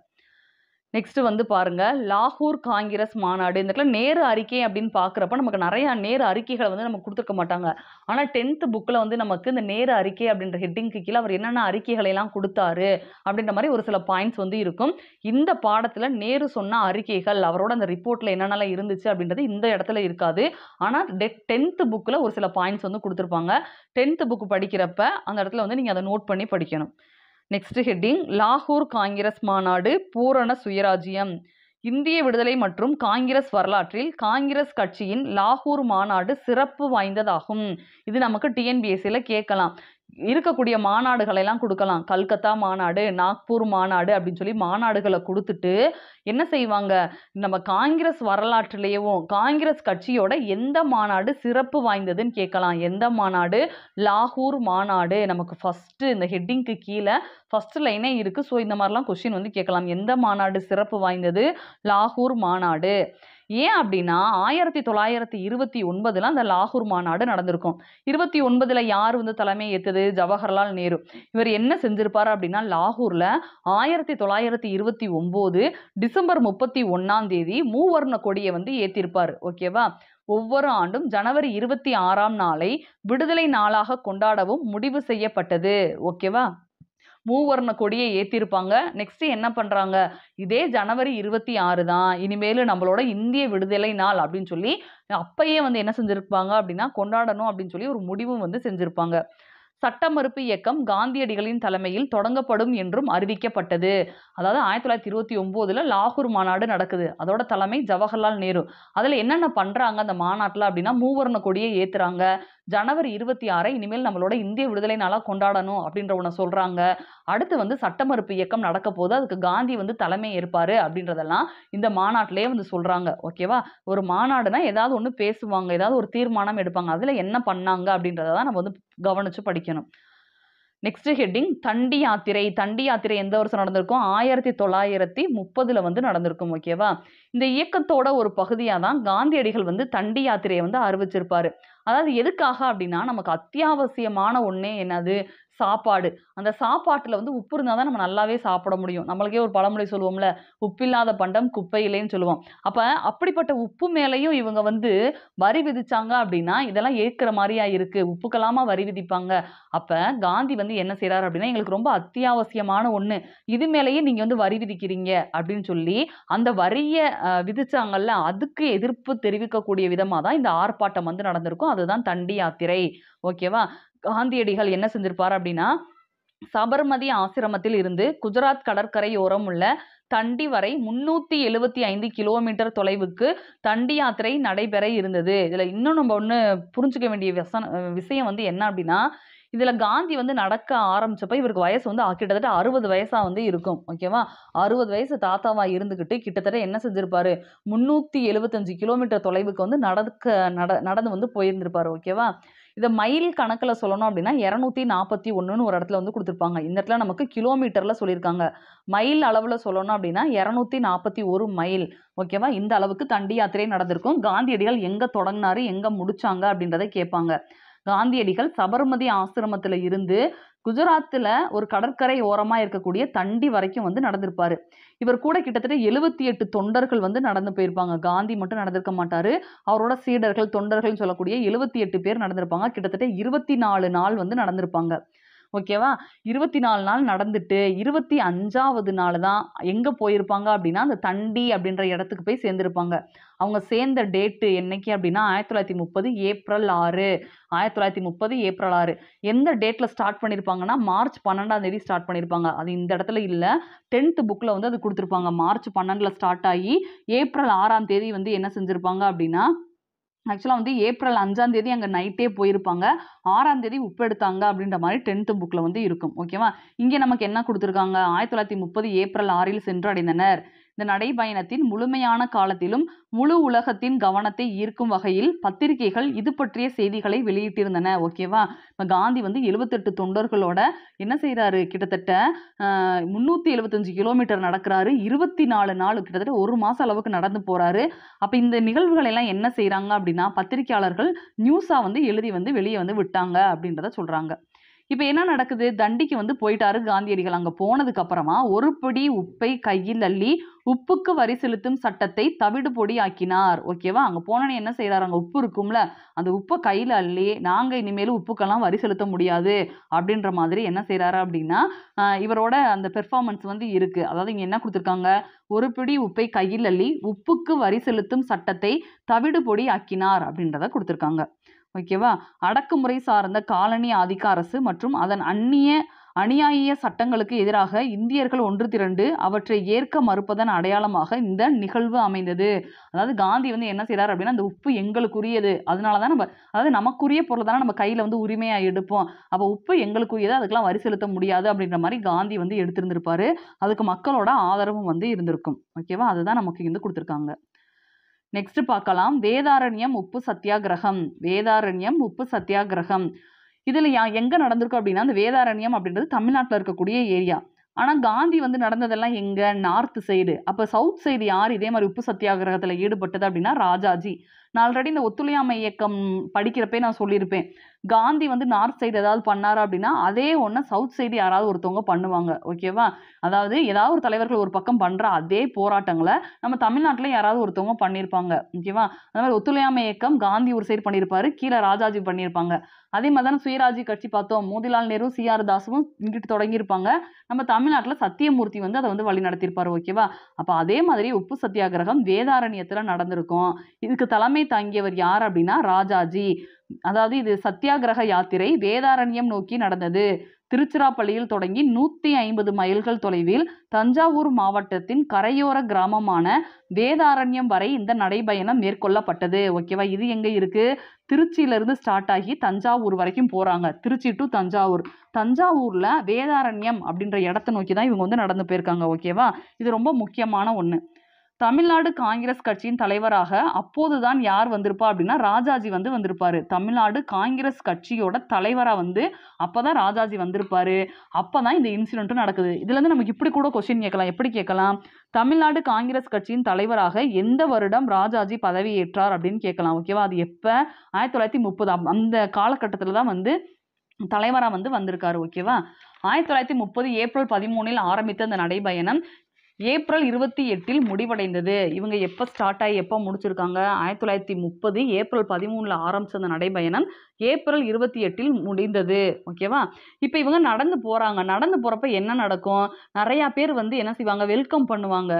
நெக்ஸ்ட் வந்து பாருங்க லாகூர் காங்கிரஸ் மாநாடு இந்த இடத்துல நேர அறிக்கை அப்படின்னு பார்க்குறப்ப நமக்கு நிறைய நேர அறிக்கைகளை வந்து நமக்கு கொடுத்துருக்க மாட்டாங்க ஆனால் டென்த் புக்கில் வந்து நமக்கு இந்த நேர அறிக்கை அப்படின்ற ஹெட்டிங்க்கு கீழே அவர் என்னென்ன அறிக்கைகளை எல்லாம் கொடுத்தாரு அப்படின்ற மாதிரி ஒரு சில பாயிண்ட்ஸ் வந்து இருக்கும் இந்த பாடத்தில் நேரு சொன்ன அறிக்கைகள் அவரோட அந்த ரிப்போர்ட்டில் என்னென்னலாம் இருந்துச்சு அப்படின்றது இந்த இடத்துல இருக்காது ஆனால் டெ டென்த் புக்கில் ஒரு சில பாயிண்ட்ஸ் வந்து கொடுத்துருப்பாங்க டென்த் புக் படிக்கிறப்ப அந்த இடத்துல வந்து நீங்கள் அதை நோட் பண்ணி படிக்கணும் நெக்ஸ்ட் ஹெட்டிங் லாகூர் காங்கிரஸ் மாநாடு பூரண சுயராஜ்யம் இந்திய விடுதலை மற்றும் காங்கிரஸ் வரலாற்றில் காங்கிரஸ் கட்சியின் லாகூர் மாநாடு சிறப்பு வாய்ந்ததாகும் இது நமக்கு டிஎன்பிஎஸ்சியில் கேட்கலாம் இருக்கக்கூடிய மாநாடுகளெல்லாம் கொடுக்கலாம் கல்கத்தா மாநாடு நாக்பூர் மாநாடு அப்படின்னு சொல்லி மாநாடுகளை கொடுத்துட்டு என்ன செய்வாங்க நம்ம காங்கிரஸ் வரலாற்றுலேயும் காங்கிரஸ் கட்சியோட எந்த மாநாடு சிறப்பு வாய்ந்ததுன்னு கேட்கலாம் எந்த மாநாடு லாகூர் மாநாடு நமக்கு ஃபஸ்ட்டு இந்த ஹெட்டிங்க்கு கீழே ஃபஸ்ட் லைனே இருக்குது ஸோ இந்த மாதிரிலாம் கொஷின் வந்து கேட்கலாம் எந்த மாநாடு சிறப்பு வாய்ந்தது லாகூர் மாநாடு ஏன் அப்படின்னா ஆயிரத்தி தொள்ளாயிரத்தி இருபத்தி ஒன்பதுல அந்த லாகூர் மாநாடு நடந்திருக்கும் இருபத்தி ஒன்பதுல யார் வந்து தலைமை ஏற்றது ஜவஹர்லால் நேரு இவர் என்ன செஞ்சிருப்பாரு அப்படின்னா லாகூர்ல ஆயிரத்தி தொள்ளாயிரத்தி இருபத்தி ஒன்பது டிசம்பர் முப்பத்தி ஒன்னாம் தேதி மூவர்ண கொடியை வந்து ஏத்திருப்பாரு ஓகேவா ஒவ்வொரு ஆண்டும் ஜனவரி இருபத்தி ஆறாம் நாளை விடுதலை நாளாக கொண்டாடவும் முடிவு செய்யப்பட்டது ஓகேவா மூவர்ண கொடியை ஏற்றிருப்பாங்க நெக்ஸ்ட் என்ன பண்ணுறாங்க இதே ஜனவரி இருபத்தி ஆறு தான் இனிமேல் நம்மளோட இந்திய விடுதலை நாள் அப்படின்னு சொல்லி அப்பயே வந்து என்ன செஞ்சுருப்பாங்க அப்படின்னா கொண்டாடணும் அப்படின்னு சொல்லி ஒரு முடிவும் வந்து செஞ்சுருப்பாங்க சட்ட மறுப்பு இயக்கம் காந்தியடிகளின் தலைமையில் தொடங்கப்படும் என்றும் அறிவிக்கப்பட்டது அதாவது ஆயிரத்தி தொள்ளாயிரத்தி இருபத்தி ஒம்போதில் லாகூர் மாநாடு நடக்குது அதோட தலைமை ஜவஹர்லால் நேரு அதில் என்னென்ன பண்ணுறாங்க அந்த மாநாட்டில் அப்படின்னா மூவர்ண கொடியை ஏற்றுறாங்க ஜனவரி இருபத்தி ஆறை இனிமேல் நம்மளோட இந்திய விடுதலை நாளாக கொண்டாடணும் அப்படின்ற ஒன்று சொல்கிறாங்க அடுத்து வந்து சட்டமறுப்பு இயக்கம் நடக்க போது அதுக்கு காந்தி வந்து தலைமை ஏற்பார் அப்படின்றதெல்லாம் இந்த மாநாட்டிலே வந்து சொல்கிறாங்க ஓகேவா ஒரு மாநாடுனா ஏதாவது ஒன்று பேசுவாங்க ஏதாவது ஒரு தீர்மானம் எடுப்பாங்க அதில் என்ன பண்ணாங்க அப்படின்றத தான் நம்ம வந்து கவனித்து படிக்கணும் நெக்ஸ்ட் ஹெட்டிங் தண்டி யாத்திரை தண்டி யாத்திரை எந்த வருஷம் நடந்திருக்கும் ஆயிரத்தி தொள்ளாயிரத்தி முப்பதுல வந்து நடந்திருக்கும் ஓகேவா இந்த இயக்கத்தோட ஒரு பகுதியாக தான் காந்தியடிகள் வந்து தண்டி யாத்திரையை வந்து அறிவிச்சிருப்பாரு அதாவது எதுக்காக அப்படின்னா நமக்கு அத்தியாவசியமான ஒன்றே என்னது சாப்பாடு அந்த சாப்பாட்டில் வந்து உப்பு இருந்தால் தான் நம்ம நல்லாவே சாப்பிட முடியும் நம்மளுக்கே ஒரு பழமொழி சொல்லுவோம்ல உப்பில்லாத பண்டம் குப்பையிலேன்னு சொல்லுவோம் அப்போ அப்படிப்பட்ட உப்பு மேலேயும் இவங்க வந்து வரி விதிச்சாங்க அப்படின்னா இதெல்லாம் ஏற்கிற மாதிரியா இருக்குது உப்புக்கெல்லாமா வரி விதிப்பாங்க அப்போ காந்தி வந்து என்ன செய்கிறாரு அப்படின்னா எங்களுக்கு ரொம்ப அத்தியாவசியமான ஒன்று இது மேலேயே நீங்கள் வந்து வரி விதிக்கிறீங்க அப்படின்னு சொல்லி அந்த வரியை விதிச்சாங்கல்ல அதுக்கு எதிர்ப்பு தெரிவிக்கக்கூடிய விதமாக தான் இந்த ஆர்ப்பாட்டம் வந்து நடந்திருக்கும் அதுதான் தண்டி யாத்திரை ஓகேவா காந்தியடிகள் என்ன செஞ்சிருப்பார் அப்படின்னா சபர்மதி ஆசிரமத்தில் இருந்து குஜராத் கடற்கரையோரம் உள்ள தண்டி வரை முன்னூத்தி எழுபத்தி ஐந்து கிலோமீட்டர் தொலைவுக்கு தண்டி யாத்திரை நடைபெற இருந்தது இதில் இன்னும் நம்ம ஒன்று புரிஞ்சுக்க வேண்டிய விஷயம் வந்து என்ன அப்படின்னா இதில் காந்தி வந்து நடக்க ஆரம்பிச்சப்ப இவருக்கு வயசு வந்து கிட்டத்தட்ட அறுபது வயசாக வந்து இருக்கும் ஓகேவா அறுபது வயசு தாத்தாவாக இருந்துக்கிட்டு கிட்டத்தட்ட என்ன செஞ்சுருப்பாரு முந்நூற்றி எழுபத்தஞ்சு கிலோமீட்டர் தொலைவுக்கு வந்து நடக்க நட நடந்து வந்து போயிருந்திருப்பார் ஓகேவா இதை மைல் கணக்கில் சொல்லணும் அப்படின்னா இரநூத்தி நாற்பத்தி ஒன்றுன்னு ஒரு இடத்துல வந்து கொடுத்துருப்பாங்க இந்த இடத்துல நமக்கு கிலோமீட்டரில் சொல்லியிருக்காங்க மைல் அளவில் சொல்லணும் அப்படின்னா இரநூத்தி நாற்பத்தி ஒரு மைல் ஓகேவா இந்த அளவுக்கு தண்டி யாத்திரை நடந்திருக்கும் காந்தியடிகள் எங்கே தொடங்கினாரு எங்கே முடித்தாங்க அப்படின்றத கேட்பாங்க காந்தியடிகள் சபர்மதி ஆசிரமத்தில் இருந்து குஜராத்தில் ஒரு கடற்கரை ஓரமாக இருக்கக்கூடிய தண்டி வரைக்கும் வந்து நடந்திருப்பார் இவர் கூட கிட்டத்தட்ட எழுபத்தி எட்டு தொண்டர்கள் வந்து நடந்து போயிருப்பாங்க காந்தி மட்டும் நடந்திருக்க மாட்டார் அவரோட சீடர்கள் தொண்டர்கள் சொல்லக்கூடிய எழுபத்தி எட்டு பேர் நடந்திருப்பாங்க கிட்டத்தட்ட இருபத்தி நாலு நாள் வந்து நடந்திருப்பாங்க ஓகேவா இருபத்தி நாலு நாள் நடந்துட்டு இருபத்தி அஞ்சாவது நாள் தான் எங்கே போயிருப்பாங்க அப்படின்னா அந்த தண்டி அப்படின்ற இடத்துக்கு போய் சேர்ந்துருப்பாங்க அவங்க சேர்ந்த டேட்டு என்னைக்கு அப்படின்னா ஆயிரத்தி தொள்ளாயிரத்தி முப்பது ஏப்ரல் ஆறு ஆயிரத்தி தொள்ளாயிரத்தி முப்பது ஏப்ரல் ஆறு எந்த டேட்டில் ஸ்டார்ட் பண்ணியிருப்பாங்கன்னா மார்ச் பன்னெண்டாம் தேதி ஸ்டார்ட் பண்ணியிருப்பாங்க அது இந்த இடத்துல இல்லை டென்த் புக்கில் வந்து அது கொடுத்துருப்பாங்க மார்ச் பன்னெண்டில் ஸ்டார்ட் ஆகி ஏப்ரல் ஆறாம் தேதி வந்து என்ன செஞ்சுருப்பாங்க அப்படின்னா ஆக்சுவலாக வந்து ஏப்ரல் அஞ்சாம் தேதி அங்கே நைட்டே போயிருப்பாங்க ஆறாம் தேதி உப்பு எடுத்தாங்க அப்படின்ற மாதிரி டென்த்து புக்கில் வந்து இருக்கும் ஓகேவா இங்கே நமக்கு என்ன கொடுத்துருக்காங்க ஆயிரத்தி தொள்ளாயிரத்தி முப்பது ஏப்ரல் ஆறில் சென்று அடைந்தனர் இந்த நடைபயணத்தின் முழுமையான காலத்திலும் முழு உலகத்தின் கவனத்தை ஈர்க்கும் வகையில் பத்திரிகைகள் இது பற்றிய செய்திகளை வெளியிட்டிருந்தன ஓகேவா இப்போ காந்தி வந்து எழுபத்தெட்டு தொண்டர்களோட என்ன செய்கிறாரு கிட்டத்தட்ட முந்நூற்றி எழுபத்தஞ்சு கிலோமீட்டர் நடக்கிறாரு இருபத்தி நாலு நாள் கிட்டத்தட்ட ஒரு மாதம் அளவுக்கு நடந்து போகிறாரு அப்போ இந்த நிகழ்வுகள் எல்லாம் என்ன செய்கிறாங்க அப்படின்னா பத்திரிகையாளர்கள் நியூஸாக வந்து எழுதி வந்து வெளியே வந்து விட்டாங்க அப்படின்றத சொல்கிறாங்க இப்போ என்ன நடக்குது தண்டிக்கு வந்து போயிட்டாரு காந்தியடிகள் அங்கே போனதுக்கு அப்புறமா ஒரு பிடி உப்பை கையில் அள்ளி உப்புக்கு வரி செலுத்தும் சட்டத்தை தவிடு பொடி ஆக்கினார் ஓகேவா அங்கே போனோன்னு என்ன செய்கிறாரு அங்கே உப்பு இருக்கும்ல அந்த உப்பை கையில் அள்ளி நாங்கள் இனிமேல் உப்புக்கெல்லாம் வரி செலுத்த முடியாது அப்படின்ற மாதிரி என்ன செய்கிறாரு அப்படின்னா இவரோட அந்த பெர்ஃபார்மன்ஸ் வந்து இருக்குது அதாவது இங்கே என்ன கொடுத்துருக்காங்க ஒரு பிடி உப்பை கையில் அள்ளி உப்புக்கு வரி செலுத்தும் சட்டத்தை தவிடு பொடி ஆக்கினார் அப்படின்றத கொடுத்துருக்காங்க ஓகேவா அடக்குமுறை சார்ந்த காலனி ஆதிக்க அரசு மற்றும் அதன் அந்நிய அநியாய சட்டங்களுக்கு எதிராக இந்தியர்கள் ஒன்று திரண்டு அவற்றை ஏற்க மறுப்பதன் அடையாளமாக இந்த நிகழ்வு அமைந்தது அதாவது காந்தி வந்து என்ன செய்கிறார் அப்படின்னா அந்த உப்பு எங்களுக்குரியது அதனால தான் நம்ம அதாவது நமக்குரிய பொருளை தானே நம்ம கையில் வந்து உரிமையாக எடுப்போம் அப்போ உப்பு எங்களுக்குரியது அதுக்கெல்லாம் வரி செலுத்த முடியாது அப்படின்ற மாதிரி காந்தி வந்து எடுத்திருந்திருப்பாரு அதுக்கு மக்களோட ஆதரவும் வந்து இருந்திருக்கும் ஓகேவா அதுதான் நமக்கு இங்கே கொடுத்துருக்காங்க நெக்ஸ்ட் பார்க்கலாம் வேதாரண்யம் உப்பு சத்தியாகிரகம் வேதாரண்யம் உப்பு சத்தியாகிரகம் இதில் எங்கே நடந்திருக்கும் அப்படின்னா அந்த வேதாரண்யம் அப்படின்றது தமிழ்நாட்டில் இருக்கக்கூடிய ஏரியா ஆனால் காந்தி வந்து நடந்ததெல்லாம் எங்கே நார்த் சைடு அப்போ சவுத் சைடு யார் இதே மாதிரி உப்பு சத்தியாகிரகத்தில் ஈடுபட்டது அப்படின்னா ராஜாஜி நான் ஆல்ரெடி இந்த ஒத்துழையாமை இயக்கம் படிக்கிறப்பே நான் சொல்லியிருப்பேன் காந்தி வந்து நார்த் சைடு ஏதாவது பண்ணார் அப்படின்னா அதே ஒன்று சவுத் சைடு யாராவது ஒருத்தவங்க பண்ணுவாங்க ஓகேவா அதாவது ஏதாவது ஒரு தலைவர்கள் ஒரு பக்கம் பண்ணுற அதே போராட்டங்களை நம்ம தமிழ்நாட்டில் யாராவது ஒருத்தவங்க பண்ணியிருப்பாங்க ஓகேவா அந்த மாதிரி ஒத்துழையாமை இயக்கம் காந்தி ஒரு சைடு பண்ணியிருப்பாரு கீழே ராஜாஜி பண்ணியிருப்பாங்க அதே மாதிரி தான் சுயராஜ்ய கட்சி பார்த்தோம் மோதிலால் நேரு சி ஆர் தாஸும் இங்கிட்டு தொடங்கியிருப்பாங்க நம்ம தமிழ்நாட்டில் சத்தியமூர்த்தி வந்து அதை வந்து வழி நடத்தியிருப்பார் ஓகேவா அப்போ அதே மாதிரி உப்பு சத்தியாகிரகம் வேதாரண்யத்தில் நடந்திருக்கும் இதுக்கு தலைமை தாங்கியவர் யார் அப்படின்னா ராஜாஜி அதாவது இது சத்தியாகிரக யாத்திரை வேதாரண்யம் நோக்கி நடந்தது திருச்சிராப்பள்ளியில் தொடங்கி நூற்றி ஐம்பது மைல்கள் தொலைவில் தஞ்சாவூர் மாவட்டத்தின் கரையோர கிராமமான வேதாரண்யம் வரை இந்த நடைபயணம் மேற்கொள்ளப்பட்டது ஓகேவா இது எங்கே இருக்குது திருச்சியிலிருந்து ஸ்டார்ட் ஆகி தஞ்சாவூர் வரைக்கும் போகிறாங்க திருச்சி டு தஞ்சாவூர் தஞ்சாவூரில் வேதாரண்யம் அப்படின்ற இடத்த நோக்கி தான் இவங்க வந்து நடந்து போயிருக்காங்க ஓகேவா இது ரொம்ப முக்கியமான ஒன்று தமிழ்நாடு காங்கிரஸ் கட்சியின் தலைவராக அப்போதுதான் யார் வந்திருப்பா அப்படின்னா ராஜாஜி வந்து வந்திருப்பாரு தமிழ்நாடு காங்கிரஸ் கட்சியோட தலைவராக வந்து அப்போதான் ராஜாஜி வந்திருப்பாரு அப்போதான் இந்த இன்சிடென்ட்டும் நடக்குது இதுலேருந்து நமக்கு இப்படி கூட கொஸ்டின் கேட்கலாம் எப்படி கேட்கலாம் தமிழ்நாடு காங்கிரஸ் கட்சியின் தலைவராக எந்த வருடம் ராஜாஜி பதவியேற்றார் அப்படின்னு கேட்கலாம் ஓகேவா அது எப்போ ஆயிரத்தி தொள்ளாயிரத்தி முப்பது அந்த காலகட்டத்தில் தான் வந்து தலைவராக வந்து வந்திருக்காரு ஓகேவா ஆயிரத்தி தொள்ளாயிரத்தி முப்பது ஏப்ரல் பதிமூணில் ஆரம்பித்த அந்த நடைபயணம் ஏப்ரல் இருபத்தி எட்டில் முடிவடைந்தது இவங்க எப்போ ஸ்டார்ட் ஆகி எப்போ முடிச்சிருக்காங்க ஆயிரத்தி தொள்ளாயிரத்தி முப்பது ஏப்ரல் பதிமூணில் ஆரம்பித்த அந்த நடைபயணம் ஏப்ரல் இருபத்தி எட்டில் முடிந்தது ஓகேவா இப்போ இவங்க நடந்து போகிறாங்க நடந்து போகிறப்ப என்ன நடக்கும் நிறையா பேர் வந்து என்ன செய்வாங்க வெல்கம் பண்ணுவாங்க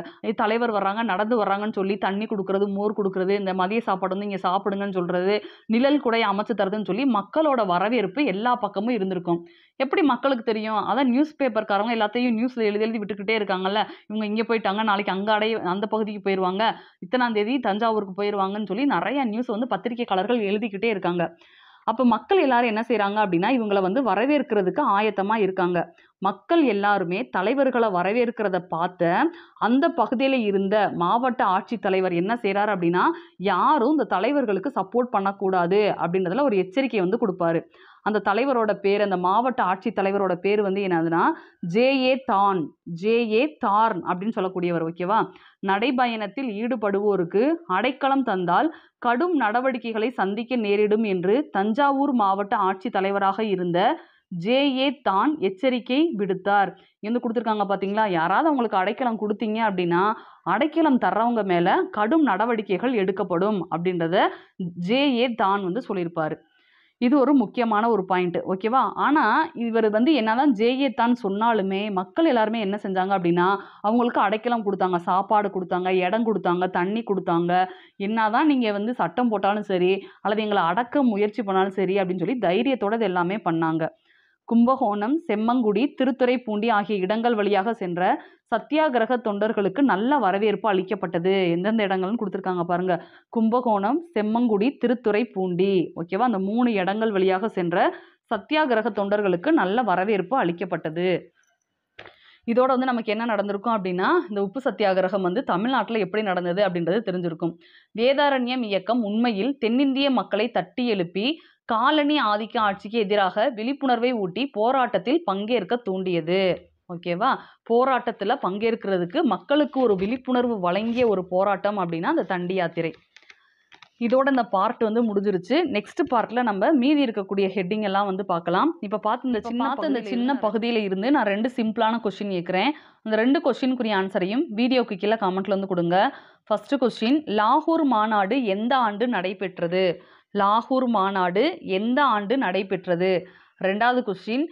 தலைவர் வர்றாங்க நடந்து வர்றாங்கன்னு சொல்லி தண்ணி கொடுக்குறது மோர் கொடுக்குறது இந்த மதிய சாப்பாடு வந்து இங்கே சாப்பிடுங்கன்னு சொல்கிறது நிழல் குடையை அமைச்சு தருதுன்னு சொல்லி மக்களோட வரவேற்பு எல்லா பக்கமும் இருந்திருக்கும் எப்படி மக்களுக்கு தெரியும் அதான் நியூஸ் பேப்பர்காரவங்க எல்லாத்தையும் நியூஸில் எழுதி எழுதி விட்டுக்கிட்டே இருக்காங்கல்ல இவங்க இங்கே போயிட்டாங்க நாளைக்கு அங்கே அடைய அந்த பகுதிக்கு போயிடுவாங்க இத்தனாம் தேதி தஞ்சாவூருக்கு போயிடுவாங்கன்னு சொல்லி நிறையா நியூஸ் வந்து பத்திரிகைக்காரர்கள் எழுதிக்கிட்டே இருக்காங்க அப்போ மக்கள் எல்லாரும் என்ன செய்கிறாங்க அப்படின்னா இவங்களை வந்து வரவேற்கிறதுக்கு ஆயத்தமாக இருக்காங்க மக்கள் எல்லாருமே தலைவர்களை வரவேற்கிறத பார்த்த அந்த பகுதியில் இருந்த மாவட்ட ஆட்சித்தலைவர் என்ன செய்கிறார் அப்படின்னா யாரும் இந்த தலைவர்களுக்கு சப்போர்ட் பண்ணக்கூடாது அப்படின்றதுல ஒரு எச்சரிக்கை வந்து கொடுப்பாரு அந்த தலைவரோட பேர் அந்த மாவட்ட ஆட்சித்தலைவரோட பேர் வந்து என்னதுன்னா ஜே ஏ தான் ஜே ஏ தார்ன் அப்படின்னு சொல்லக்கூடியவர் ஓகேவா நடைபயணத்தில் ஈடுபடுவோருக்கு அடைக்கலம் தந்தால் கடும் நடவடிக்கைகளை சந்திக்க நேரிடும் என்று தஞ்சாவூர் மாவட்ட ஆட்சித்தலைவராக இருந்த ஜே ஏ தான் எச்சரிக்கை விடுத்தார் எந்த கொடுத்துருக்காங்க பார்த்தீங்களா யாராவது அவங்களுக்கு அடைக்கலம் கொடுத்தீங்க அப்படின்னா அடைக்கலம் தர்றவங்க மேலே கடும் நடவடிக்கைகள் எடுக்கப்படும் அப்படின்றத ஜே ஏ தான் வந்து சொல்லியிருப்பார் இது ஒரு முக்கியமான ஒரு பாயிண்ட் ஓகேவா ஆனால் இவர் வந்து என்னதான் ஜேஏ தான் சொன்னாலுமே மக்கள் எல்லாருமே என்ன செஞ்சாங்க அப்படின்னா அவங்களுக்கு அடைக்கலம் கொடுத்தாங்க சாப்பாடு கொடுத்தாங்க இடம் கொடுத்தாங்க தண்ணி கொடுத்தாங்க என்னதான் நீங்கள் வந்து சட்டம் போட்டாலும் சரி அல்லது எங்களை அடக்க முயற்சி பண்ணாலும் சரி அப்படின்னு சொல்லி தைரியத்தோட இது எல்லாமே பண்ணாங்க கும்பகோணம் செம்மங்குடி திருத்துறைப்பூண்டி ஆகிய இடங்கள் வழியாக சென்ற சத்தியாகிரக தொண்டர்களுக்கு நல்ல வரவேற்பு அளிக்கப்பட்டது எந்தெந்த இடங்கள்னு கொடுத்துருக்காங்க பாருங்க கும்பகோணம் செம்மங்குடி திருத்துறை பூண்டி ஓகேவா அந்த மூணு இடங்கள் வழியாக சென்ற சத்தியாகிரக தொண்டர்களுக்கு நல்ல வரவேற்பு அளிக்கப்பட்டது இதோட வந்து நமக்கு என்ன நடந்திருக்கும் அப்படின்னா இந்த உப்பு சத்தியாகிரகம் வந்து தமிழ்நாட்டில் எப்படி நடந்தது அப்படின்றது தெரிஞ்சிருக்கும் வேதாரண்யம் இயக்கம் உண்மையில் தென்னிந்திய மக்களை தட்டி எழுப்பி காலனி ஆதிக்க ஆட்சிக்கு எதிராக விழிப்புணர்வை ஊட்டி போராட்டத்தில் பங்கேற்க தூண்டியது ஓகேவா போராட்டத்தில் பங்கேற்கிறதுக்கு மக்களுக்கு ஒரு விழிப்புணர்வு வழங்கிய ஒரு போராட்டம் அப்படின்னா அந்த தண்டி யாத்திரை இதோட இந்த பார்ட் வந்து முடிஞ்சிருச்சு நெக்ஸ்ட் பார்ட்ல நம்ம மீதி இருக்கக்கூடிய ஹெட்டிங் எல்லாம் வந்து பார்க்கலாம் இப்போ பார்த்து இந்த சின்ன பார்த்து இந்த சின்ன பகுதியில் இருந்து நான் ரெண்டு சிம்பிளான கொஸ்டின் கேட்குறேன் அந்த ரெண்டு கொஸ்டினுக்குரிய ஆன்சரையும் வீடியோக்கு கீழே கமெண்ட்ல வந்து கொடுங்க ஃபர்ஸ்ட் கொஸ்டின் லாகூர் மாநாடு எந்த ஆண்டு நடைபெற்றது லாகூர் மாநாடு எந்த ஆண்டு நடைபெற்றது ரெண்டாவது கொஸ்டின்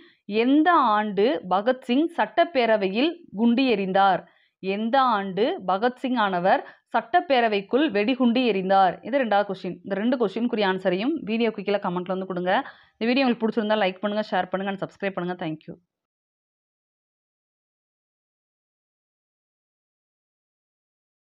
எந்த ஆண்டு பகத்சிங் சட்டப்பேரவையில் குண்டு எறிந்தார் எந்த ஆண்டு பகத்சிங் ஆனவர் சட்டப்பேரவைக்குள் வெடிகுண்டு எறிந்தார் இது ரெண்டாவது கொஸ்டின் இந்த ரெண்டு கொஸ்டின்குரிய ஆன்சரையும் வீடியோ கீழே கமெண்ட்டில் வந்து கொடுங்க இந்த வீடியோ உங்களுக்கு பிடிச்சிருந்தா லைக் பண்ணுங்கள் ஷேர் பண்ணுங்கள் அண்ட் சப்ஸ்கிரைப் பண்ணுங்கள் தேங்க்யூ